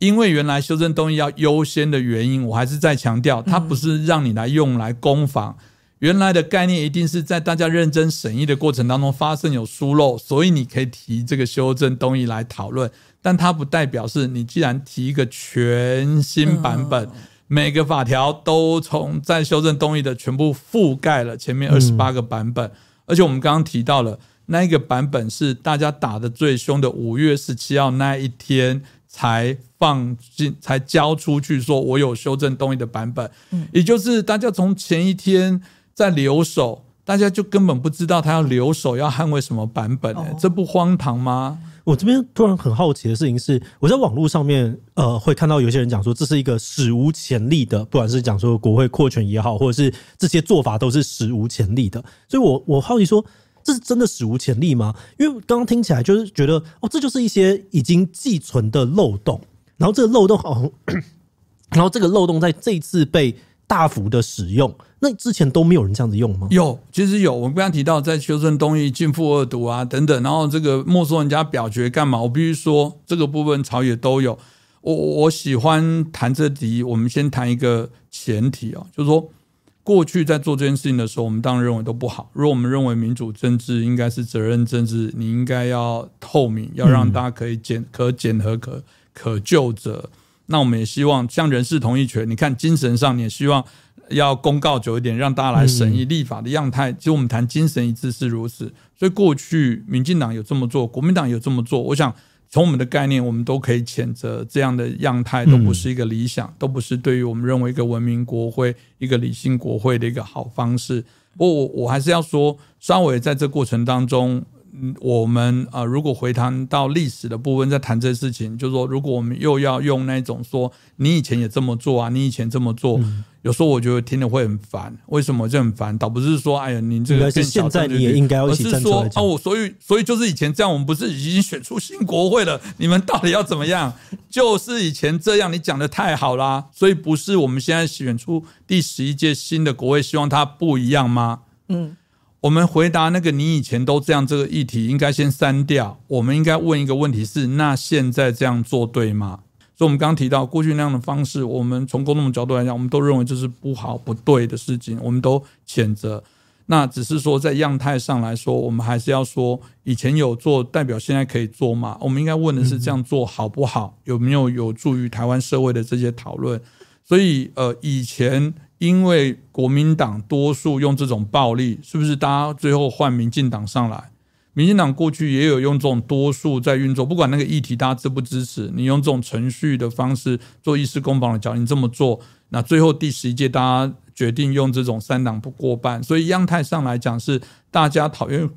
因为原来修正东西要优先的原因，我还是在强调，它不是让你来用来攻防。原来的概念一定是在大家认真审议的过程当中发生有疏漏，所以你可以提这个修正东西来讨论。但它不代表是你既然提一个全新版本，每个法条都从在修正东西的全部覆盖了前面二十八个版本，而且我们刚刚提到了那个版本是大家打的最凶的五月十七号那一天。才放进，才交出去，说我有修正东西的版本，嗯，也就是大家从前一天在留守，大家就根本不知道他要留守要捍卫什么版本，哎，这不荒唐吗？我这边突然很好奇的事情是，我在网络上面呃，会看到有些人讲说，这是一个史无前例的，不管是讲说国会扩权也好，或者是这些做法都是史无前例的，所以我我好奇说。这是真的史无前例吗？因为刚刚听起来就是觉得哦，这就是一些已经寄存的漏洞，然后这个漏洞好像，然后这个漏洞在这一次被大幅的使用，那之前都没有人这样子用吗？有，其实有。我刚刚提到在修正东西禁富二读啊等等，然后这个没收人家表决干嘛？我必须说这个部分朝野都有。我我喜欢谈这第一，我们先谈一个前提啊，就是说。过去在做这件事情的时候，我们当然认为都不好。如果我们认为民主政治应该是责任政治，你应该要透明，要让大家可以检可检核可可救者，那我们也希望像人事同意权，你看精神上你也希望要公告久一点，让大家来审议立法的样态。其实我们谈精神一致是如此，所以过去民进党有这么做，国民党有这么做，我想。从我们的概念，我们都可以谴责这样的样态都不是一个理想，都不是对于我们认为一个文明国会、一个理性国会的一个好方式。不过我我还是要说，稍微在这过程当中。我们啊，如果回谈到历史的部分，在谈这事情，就是说，如果我们又要用那种说，你以前也这么做啊，你以前这么做，有时候我觉得听了会很烦。为什么就很烦？倒不是说，哎呀，你这个现在你也应该要起争哦，我所以所以就是以前这样，我们不是已经选出新国会了？你们到底要怎么样？就是以前这样，你讲的太好啦，所以不是我们现在选出第十一届新的国会，希望它不一样吗？嗯。我们回答那个你以前都这样这个议题，应该先删掉。我们应该问一个问题是：那现在这样做对吗？所以，我们刚刚提到过去那样的方式，我们从公众的角度来讲，我们都认为这是不好不对的事情，我们都谴责。那只是说在样态上来说，我们还是要说，以前有做代表，现在可以做吗？我们应该问的是这样做好不好？有没有有助于台湾社会的这些讨论？所以，呃，以前。因为国民党多数用这种暴力，是不是大家最后换民进党上来？民进党过去也有用这种多数在运作，不管那个议题大家支不支持，你用这种程序的方式做议事攻防的角，你这么做，那最后第十一届大家决定用这种三党不过半，所以央太上来讲是大家讨厌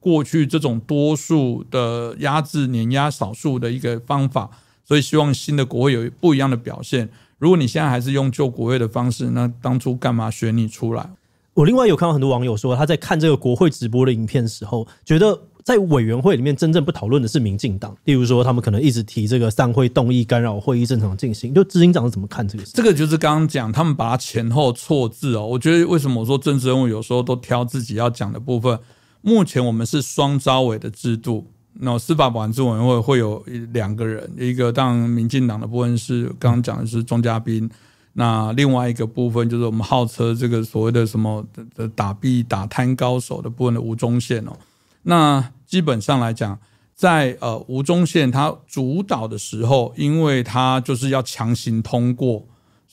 过去这种多数的压制、碾压少数的一个方法，所以希望新的国会有不一样的表现。如果你现在还是用旧国会的方式，那当初干嘛选你出来？我另外有看到很多网友说，他在看这个国会直播的影片时候，觉得在委员会里面真正不讨论的是民进党。例如说，他们可能一直提这个散会动议干扰会议正常进行。就执行长是怎么看这个事？这个就是刚刚讲，他们把它前后错字哦。我觉得为什么我说政治人物有时候都挑自己要讲的部分？目前我们是双招委的制度。那司法保障委员会会有一两个人，一个当民进党的部分是刚刚讲的是钟嘉宾，那另外一个部分就是我们号称这个所谓的什么的打币打贪高手的部分的吴宗宪哦。那基本上来讲，在呃吴宗宪他主导的时候，因为他就是要强行通过。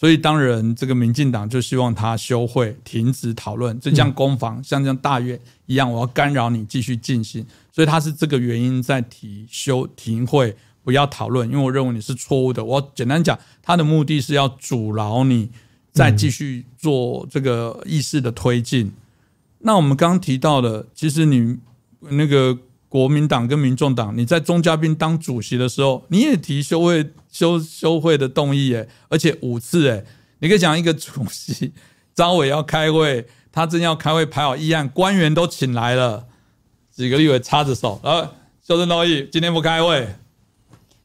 所以，当然，这个民进党就希望他休会、停止讨论，就像攻防、像这样大院一样，我要干扰你继续进行。所以他是这个原因在提休停会，不要讨论，因为我认为你是错误的。我简单讲，他的目的是要阻挠你再继续做这个意事的推进。那我们刚提到的，其实你那个。国民党跟民众党，你在中嘉宾当主席的时候，你也提修会修修会的动议，耶。而且五次，耶，你可以讲一个主席张伟要开会，他正要开会排好议案，官员都请来了，几个立委插着手，呃，修正动议，今天不开会。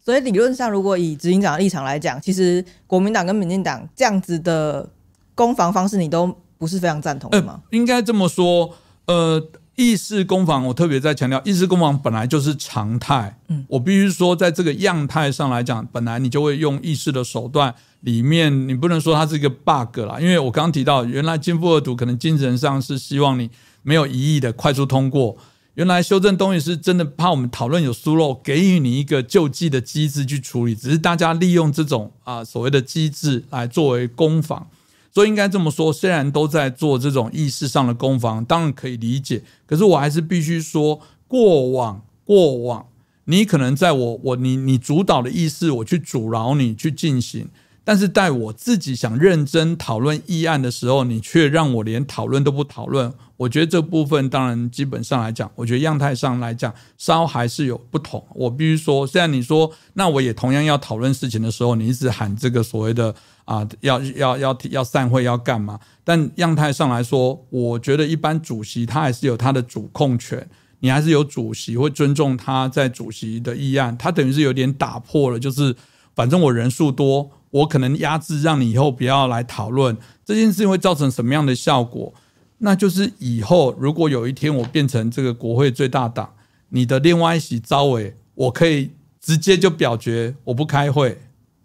所以理论上，如果以执行长的立场来讲，其实国民党跟民进党这样子的攻防方式，你都不是非常赞同的吗？应该这么说，呃。意识攻防，我特别在强调，意识攻防本来就是常态。嗯，我必须说，在这个样态上来讲，本来你就会用意识的手段，里面你不能说它是一个 bug 啦，因为我刚刚提到，原来金富二图可能精神上是希望你没有疑义的快速通过，原来修正东西是真的怕我们讨论有疏漏，给予你一个救济的机制去处理，只是大家利用这种啊所谓的机制来作为攻防。所以应该这么说，虽然都在做这种意识上的攻防，当然可以理解。可是我还是必须说过往，过往你可能在我我你你主导的意识，我去阻挠你去进行。但是在我自己想认真讨论议案的时候，你却让我连讨论都不讨论。我觉得这部分当然基本上来讲，我觉得样态上来讲稍还是有不同。我必须说，虽然你说那我也同样要讨论事情的时候，你一直喊这个所谓的啊要要要要散会要干嘛？但样态上来说，我觉得一般主席他还是有他的主控权，你还是有主席会尊重他在主席的议案，他等于是有点打破了，就是反正我人数多。我可能压制，让你以后不要来讨论这件事，会造成什么样的效果？那就是以后如果有一天我变成这个国会最大党，你的另外一席招委，我可以直接就表决，我不开会，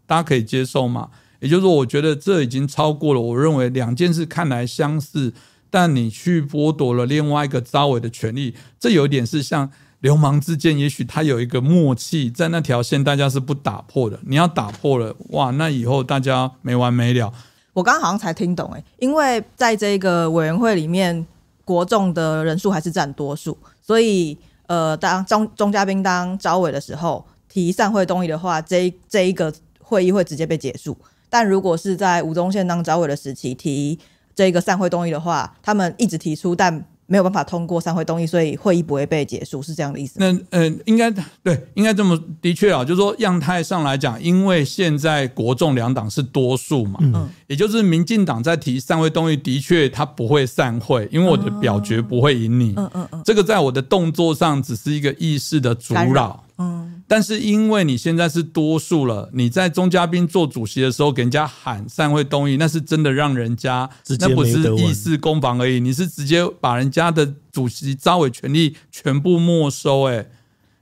大家可以接受吗？也就是说，我觉得这已经超过了我认为两件事看来相似，但你去剥夺了另外一个招委的权利，这有点是像。流氓之间，也许他有一个默契，在那条线大家是不打破的。你要打破了，哇，那以后大家没完没了。我刚刚好像才听懂，哎，因为在这个委员会里面，国众的人数还是占多数，所以呃，当中中嘉宾当招委的时候提散会动议的话，这这一个会议会直接被结束。但如果是在吴宗宪当招委的时期提这个散会动议的话，他们一直提出，但。没有办法通过三会动议，所以会议不会被结束，是这样的意思。那嗯，应该对，应该这么的确啊，就是说样态上来讲，因为现在国众两党是多数嘛，嗯，也就是民进党在提三会动议，的确他不会散会，因为我的表决不会赢你，嗯嗯嗯，这个在我的动作上只是一个意识的阻扰，嗯。但是因为你现在是多数了，你在中嘉宾做主席的时候给人家喊散会动议，那是真的让人家，那不是一治攻防而已，你是直接把人家的主席招委权利全部没收，哎，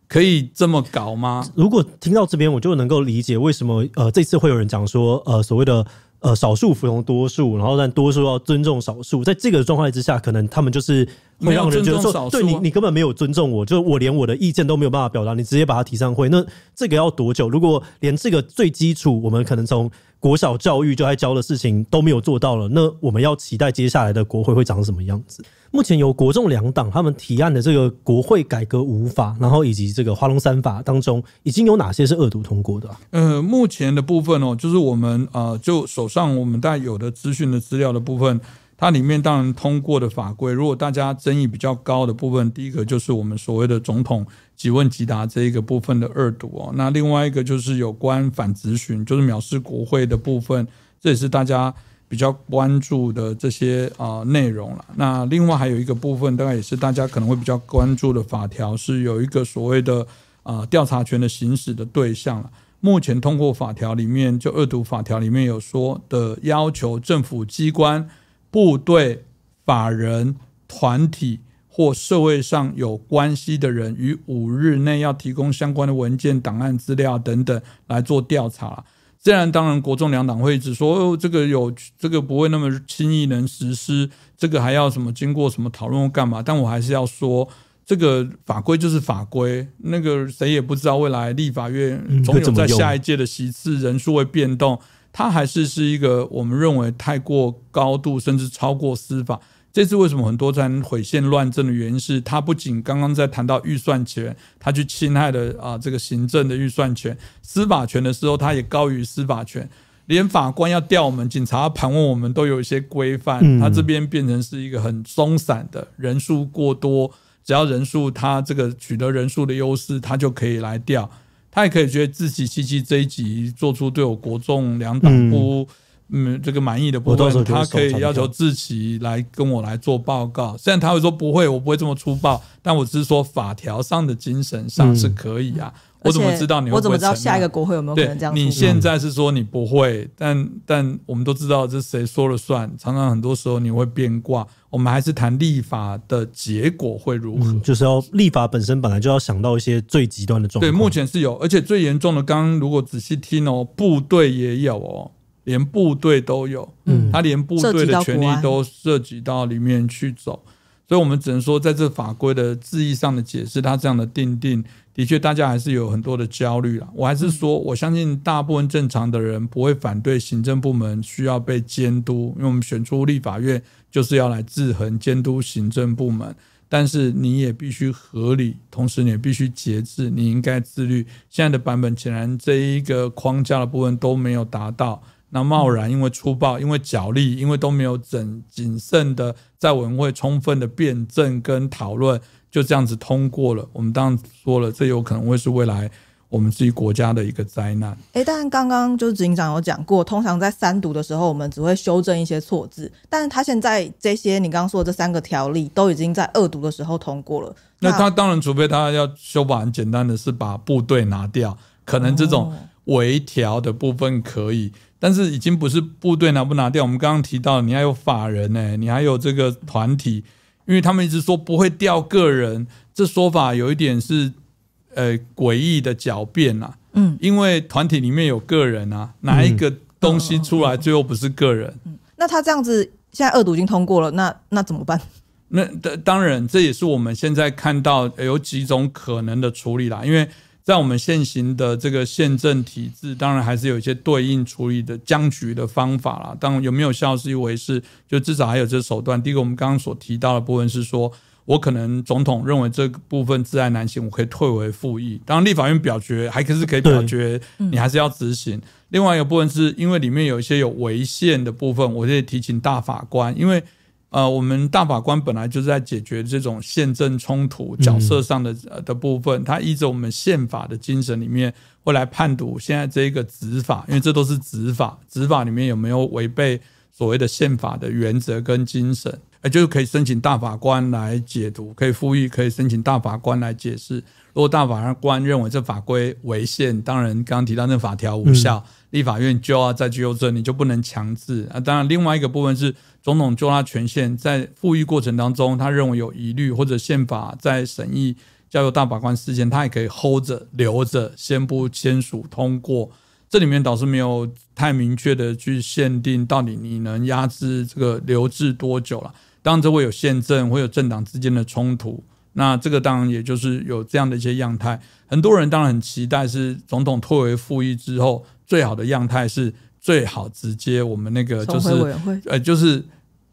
可以这么搞吗？如果听到这边，我就能够理解为什么呃这次会有人讲说呃所谓的。呃，少数服从多数，然后但多数要尊重少数，在这个状态之下，可能他们就是会让人觉得，对你，你根本没有尊重我，就我连我的意见都没有办法表达，你直接把它提上会，那这个要多久？如果连这个最基础，我们可能从。国小教育就该教的事情都没有做到了，那我们要期待接下来的国会会长什么样子？目前由国中两党他们提案的这个国会改革五法，然后以及这个华龙三法当中，已经有哪些是二毒通过的？呃，目前的部分哦，就是我们呃，就手上我们带有的资讯的资料的部分。它里面当然通过的法规，如果大家争议比较高的部分，第一个就是我们所谓的总统即问即答这一个部分的二读哦，那另外一个就是有关反质询，就是藐视国会的部分，这也是大家比较关注的这些啊内容了。那另外还有一个部分，大概也是大家可能会比较关注的法条，是有一个所谓的啊调查权的行使的对象了。目前通过法条里面，就二读法条里面有说的要求政府机关。部队、法人、团体或社会上有关系的人，于五日内要提供相关的文件、档案、资料等等来做调查。自然当然国中两党会指说，哦，这个有这个不会那么轻易能实施，这个还要什么经过什么讨论或干嘛？但我还是要说，这个法规就是法规，那个谁也不知道未来立法院总在下一届的席次人数会变动。它还是是一个我们认为太过高度，甚至超过司法。这次为什么很多在毁宪乱政的原因是，他不仅刚刚在谈到预算权，他去侵害了啊这个行政的预算权、司法权的时候，他也高于司法权。连法官要调我们，警察盘问我们，都有一些规范。他这边变成是一个很松散的，人数过多，只要人数他这个取得人数的优势，他就可以来调。他也可以觉得自己七七这一集做出对我国众两党不嗯这个满意的部分，他可以要求自己来跟我来做报告。虽然他会说不会，我不会这么粗暴，但我只是说法条上的精神上是可以啊。我怎么知道你会？我怎么知道下一个国会有没有可能这样？你现在是说你不会，但但我们都知道这谁说了算？常常很多时候你会变卦。我们还是谈立法的结果会如何？就是要立法本身本来就要想到一些最极端的状况。对，目前是有，而且最严重的。刚刚如果仔细听哦，部队也有哦，连部队都有，嗯，他连部队的权利都涉及到里面去走。所以我们只能说，在这法规的字义上的解释，他这样的定定。的确，大家还是有很多的焦虑了。我还是说，我相信大部分正常的人不会反对行政部门需要被监督，因为我们选出立法院就是要来制衡、监督行政部门。但是你也必须合理，同时你也必须节制，你应该自律。现在的版本显然这一个框架的部分都没有达到。那贸然，因为粗暴，因为角力，因为都没有整谨慎的在委员会充分的辩证跟讨论，就这样子通过了。我们当然说了，这有可能会是未来我们自己国家的一个灾难。哎，但刚刚就是执行长有讲过，通常在三读的时候，我们只会修正一些错字。但是他现在这些你刚刚说这三个条例都已经在二读的时候通过了。那他当然，除非他要修法，很简单的是把部队拿掉，可能这种微调的部分可以。但是已经不是部队拿不拿掉，我们刚刚提到你还有法人呢，你还有这个团体，因为他们一直说不会调个人，这说法有一点是呃诡异的狡辩啊。嗯，因为团体里面有个人啊，哪一个东西出来，最后不是个人。嗯，那他这样子现在恶毒已经通过了，那那怎么办？那当当然这也是我们现在看到有几种可能的处理啦，因为。在我们现行的这个宪政体制，当然还是有一些对应处理的僵局的方法啦。当然有没有效，是一回事，就至少还有这手段。第一个，我们刚刚所提到的部分是说，我可能总统认为这部分自爱难行，我可以退为副议。当然，立法院表决还是可以表决，你还是要执行。另外一个部分是因为里面有一些有违宪的部分，我得提醒大法官，因为。呃，我们大法官本来就是在解决这种宪政冲突角色上的的部分，他依着我们宪法的精神里面，会来判读现在这个执法，因为这都是执法，执法里面有没有违背所谓的宪法的原则跟精神，哎，就是可以申请大法官来解读，可以呼吁，可以申请大法官来解释。如果大法官认为这法规违宪，当然刚刚提到那法条无效。立法院就啊，再拘留证你就不能强制啊。当然，另外一个部分是总统就他权限，在复议过程当中，他认为有疑虑，或者宪法在审议交由大法官事件，他也可以 hold 着留着，先不签署通过。这里面倒是没有太明确的去限定到底你能压制这个留置多久了。当然，这会有宪政，会有政党之间的冲突。那这个当然也就是有这样的一些样态。很多人当然很期待是总统退为复议之后。最好的样态是最好直接我们那个就是呃就是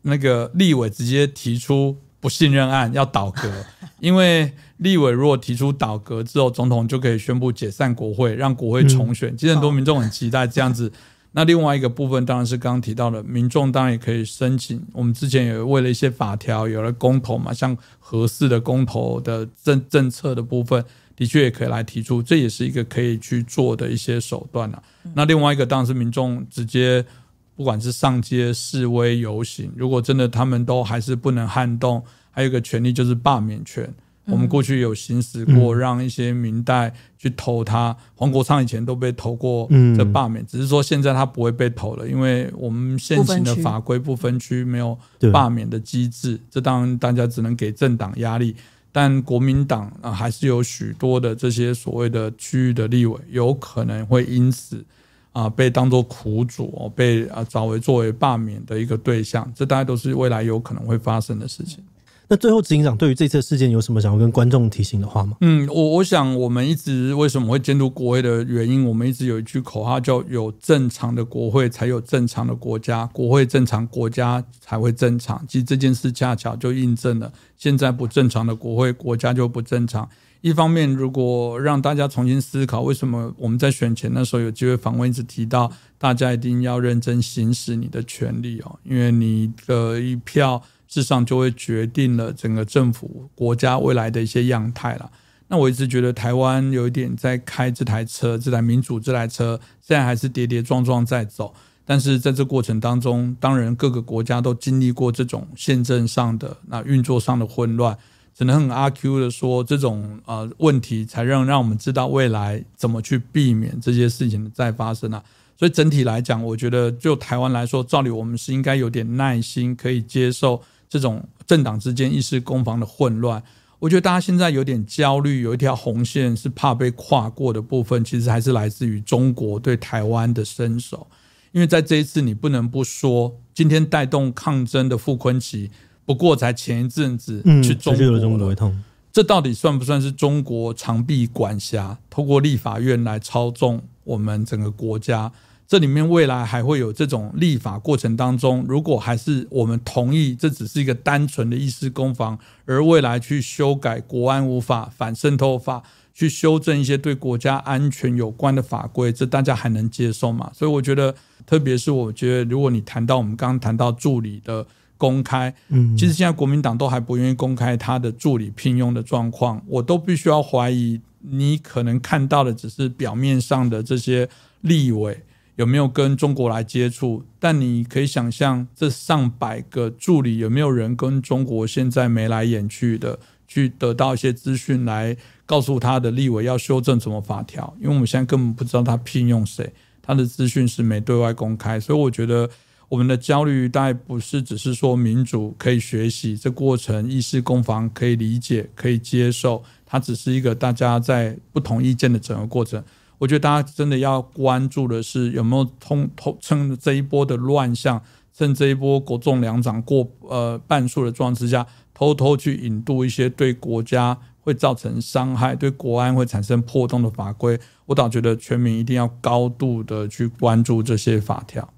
那个立委直接提出不信任案要倒戈，因为立委如果提出倒戈之后，总统就可以宣布解散国会让国会重选，其实很多民众很期待这样子。那另外一个部分当然是刚刚提到的，民众当然也可以申请。我们之前也为了一些法条有了公投嘛，像合适的公投的政政策的部分。的确也可以来提出，这也是一个可以去做的一些手段了。那另外一个，当是民众直接不管是上街示威游行，如果真的他们都还是不能撼动，还有一个权利就是罢免权。我们过去有行使过，让一些民代去投他，黄国昌以前都被投过这罢免，只是说现在他不会被投了，因为我们现行的法规不分区，没有罢免的机制，这当然大家只能给政党压力。但国民党啊，还是有许多的这些所谓的区域的立委，有可能会因此啊被当作苦主哦，被啊找为作为罢免的一个对象，这大家都是未来有可能会发生的事情。那最后，执行长对于这次事件有什么想要跟观众提醒的话吗？嗯，我我想，我们一直为什么会监督国会的原因，我们一直有一句口号叫“有正常的国会才有正常的国家，国会正常，国家才会正常”。其实这件事恰巧就印证了，现在不正常的国会，国家就不正常。一方面，如果让大家重新思考，为什么我们在选前的时候有机会访问，一直提到大家一定要认真行使你的权利哦，因为你的一票。至上就会决定了整个政府国家未来的一些样态了。那我一直觉得台湾有一点在开这台车，这台民主这台车，现在还是跌跌撞撞在走。但是在这过程当中，当然各个国家都经历过这种宪政上的那运作上的混乱，只能很阿 Q 的说这种呃问题，才让让我们知道未来怎么去避免这些事情再发生啊。所以整体来讲，我觉得就台湾来说，照理我们是应该有点耐心，可以接受。这种政党之间意识攻防的混乱，我觉得大家现在有点焦虑，有一条红线是怕被跨过的部分，其实还是来自于中国对台湾的伸手。因为在这一次，你不能不说，今天带动抗争的傅昆奇，不过才前一阵子去中国了，这到底算不算是中国长臂管辖，透过立法院来操纵我们整个国家？这里面未来还会有这种立法过程当中，如果还是我们同意，这只是一个单纯的意事攻防，而未来去修改国安无法反渗透法，去修正一些对国家安全有关的法规，这大家还能接受吗？所以我觉得，特别是我觉得，如果你谈到我们刚谈到助理的公开，嗯，其实现在国民党都还不愿意公开他的助理聘用的状况，我都必须要怀疑，你可能看到的只是表面上的这些立委。有没有跟中国来接触？但你可以想象，这上百个助理有没有人跟中国现在眉来眼去的，去得到一些资讯来告诉他的立委要修正什么法条？因为我们现在根本不知道他聘用谁，他的资讯是没对外公开。所以我觉得我们的焦虑，大概不是只是说民主可以学习，这过程议事攻防可以理解、可以接受，它只是一个大家在不同意见的整个过程。我觉得大家真的要关注的是有没有通通趁这一波的乱象，趁这一波国重粮涨过呃半数的状况之下，偷偷去引渡一些对国家会造成伤害、对国安会产生破洞的法规。我倒觉得全民一定要高度的去关注这些法条。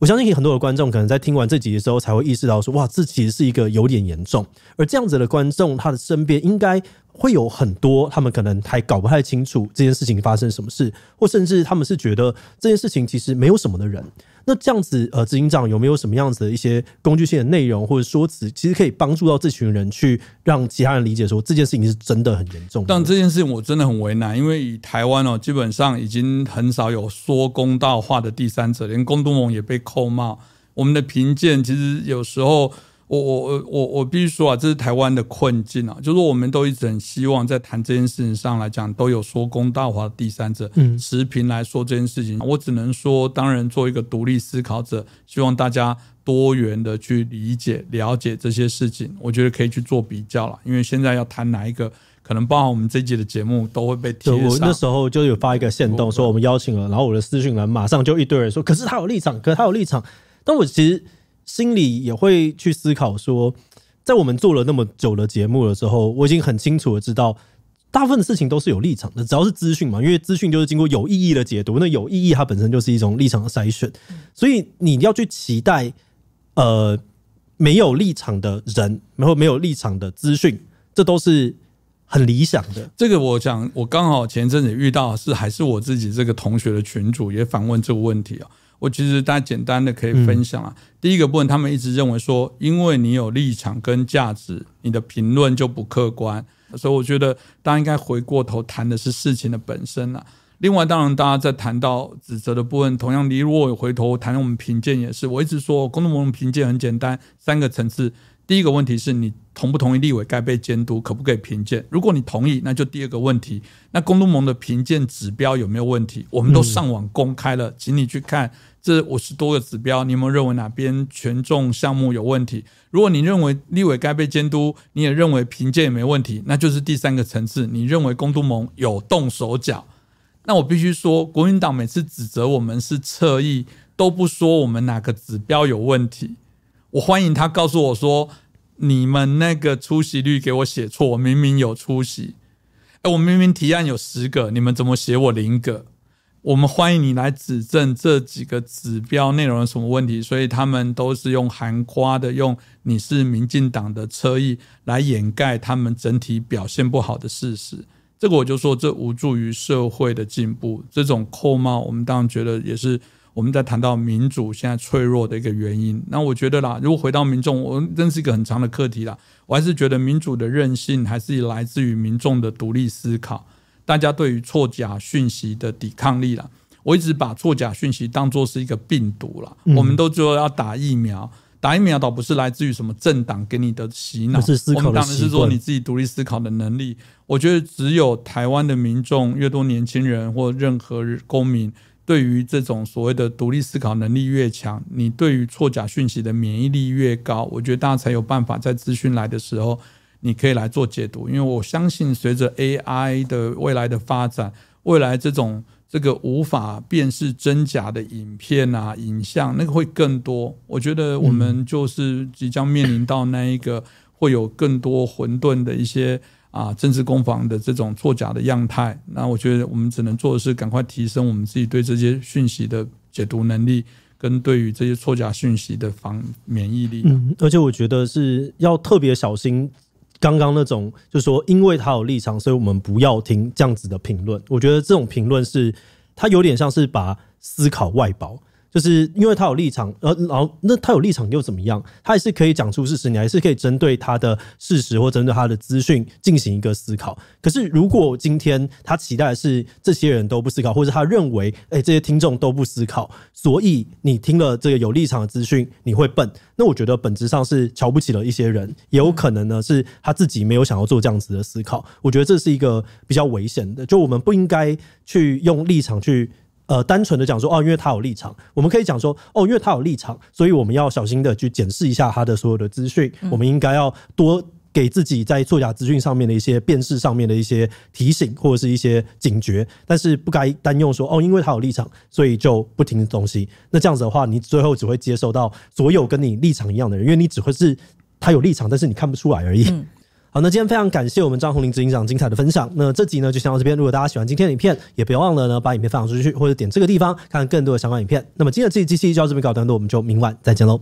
我相信很多的观众可能在听完这集的时候，才会意识到说：哇，这其实是一个有点严重。而这样子的观众，他的身边应该。会有很多他们可能还搞不太清楚这件事情发生什么事，或甚至他们是觉得这件事情其实没有什么的人。那这样子，呃，执行长有没有什么样子的一些工具性的内容或者说辞，其实可以帮助到这群人去让其他人理解说这件事情是真的很严重？但这件事情我真的很为难，因为以台湾哦，基本上已经很少有说公道话的第三者，连公都盟也被扣帽，我们的评鉴其实有时候。我我我我我必须说啊，这是台湾的困境啊，就是我们都一直很希望在谈这件事情上来讲，都有说公道话的第三者嗯，持平来说这件事情。我只能说，当然做一个独立思考者，希望大家多元的去理解、了解这些事情，我觉得可以去做比较了。因为现在要谈哪一个，可能包含我们这集的节目都会被贴上。我那时候就有发一个线动，说我们邀请了，然后我的私讯栏马上就一堆人说，可是他有立场，可是他有立场，但我其实。心里也会去思考说，在我们做了那么久的节目的时候，我已经很清楚的知道，大部分的事情都是有立场的。只要是资讯嘛，因为资讯就是经过有意义的解读，那有意义它本身就是一种立场筛选。所以你要去期待呃没有立场的人，然后没有立场的资讯，这都是很理想的。这个我想我刚好前阵子遇到是还是我自己这个同学的群主也反问这个问题啊。我其实大家简单的可以分享啊。第一个部分，他们一直认为说，因为你有立场跟价值，你的评论就不客观。所以我觉得大家应该回过头谈的是事情的本身啊。另外，当然大家在谈到指责的部分，同样你如果回头谈我们评鉴也是，我一直说公路部门评鉴很简单，三个层次。第一个问题是，你同不同意立委该被监督，可不可以评鉴？如果你同意，那就第二个问题，那公路盟的评鉴指标有没有问题？我们都上网公开了，请你去看。这五十多个指标，你有没有认为哪边权重项目有问题？如果你认为立委该被监督，你也认为评鉴也没问题，那就是第三个层次，你认为公都盟有动手脚。那我必须说，国民党每次指责我们是侧翼，都不说我们哪个指标有问题。我欢迎他告诉我说，你们那个出席率给我写错，我明明有出席。哎，我明明提案有十个，你们怎么写我零个？我们欢迎你来指正这几个指标内容有什么问题，所以他们都是用含夸的，用你是民进党的车意来掩盖他们整体表现不好的事实。这个我就说，这无助于社会的进步。这种扣帽，我们当然觉得也是我们在谈到民主现在脆弱的一个原因。那我觉得啦，如果回到民众，我们真是一个很长的课题啦。我还是觉得民主的韧性还是来自于民众的独立思考。大家对于错假讯息的抵抗力了，我一直把错假讯息当做是一个病毒了。我们都说要打疫苗，打疫苗倒不是来自于什么政党给你的洗脑，我们当的是说你自己独立思考的能力。我觉得只有台湾的民众越多年轻人或任何公民对于这种所谓的独立思考能力越强，你对于错假讯息的免疫力越高，我觉得大家才有办法在资讯来的时候。你可以来做解读，因为我相信随着 AI 的未来的发展，未来这种这个无法辨识真假的影片啊、影像，那个会更多。我觉得我们就是即将面临到那一个会有更多混沌的一些啊政治攻防的这种作假的样态。那我觉得我们只能做的是赶快提升我们自己对这些讯息的解读能力，跟对于这些错假讯息的防免疫力。嗯，而且我觉得是要特别小心。刚刚那种，就说因为他有立场，所以我们不要听这样子的评论。我觉得这种评论是，他有点像是把思考外包。就是因为他有立场，而然后那他有立场又怎么样？他还是可以讲出事实，你还是可以针对他的事实或针对他的资讯进行一个思考。可是如果今天他期待是这些人都不思考，或者他认为哎这些听众都不思考，所以你听了这个有立场的资讯你会笨，那我觉得本质上是瞧不起了一些人，也有可能呢是他自己没有想要做这样子的思考。我觉得这是一个比较危险的，就我们不应该去用立场去。呃，单纯的讲说哦，因为他有立场，我们可以讲说哦，因为他有立场，所以我们要小心的去检视一下他的所有的资讯。我们应该要多给自己在作假资讯上面的一些辨识，上面的一些提醒或者是一些警觉。但是不该单用说哦，因为他有立场，所以就不听东西。那这样子的话，你最后只会接受到所有跟你立场一样的人，因为你只会是他有立场，但是你看不出来而已。好，那今天非常感谢我们张红林执行长精彩的分享。那这集呢就先到这边。如果大家喜欢今天的影片，也别忘了呢把影片分享出去，或者点这个地方看更多的相关影片。那么，今天这集 G C 就到这边告一段落，我们就明晚再见喽。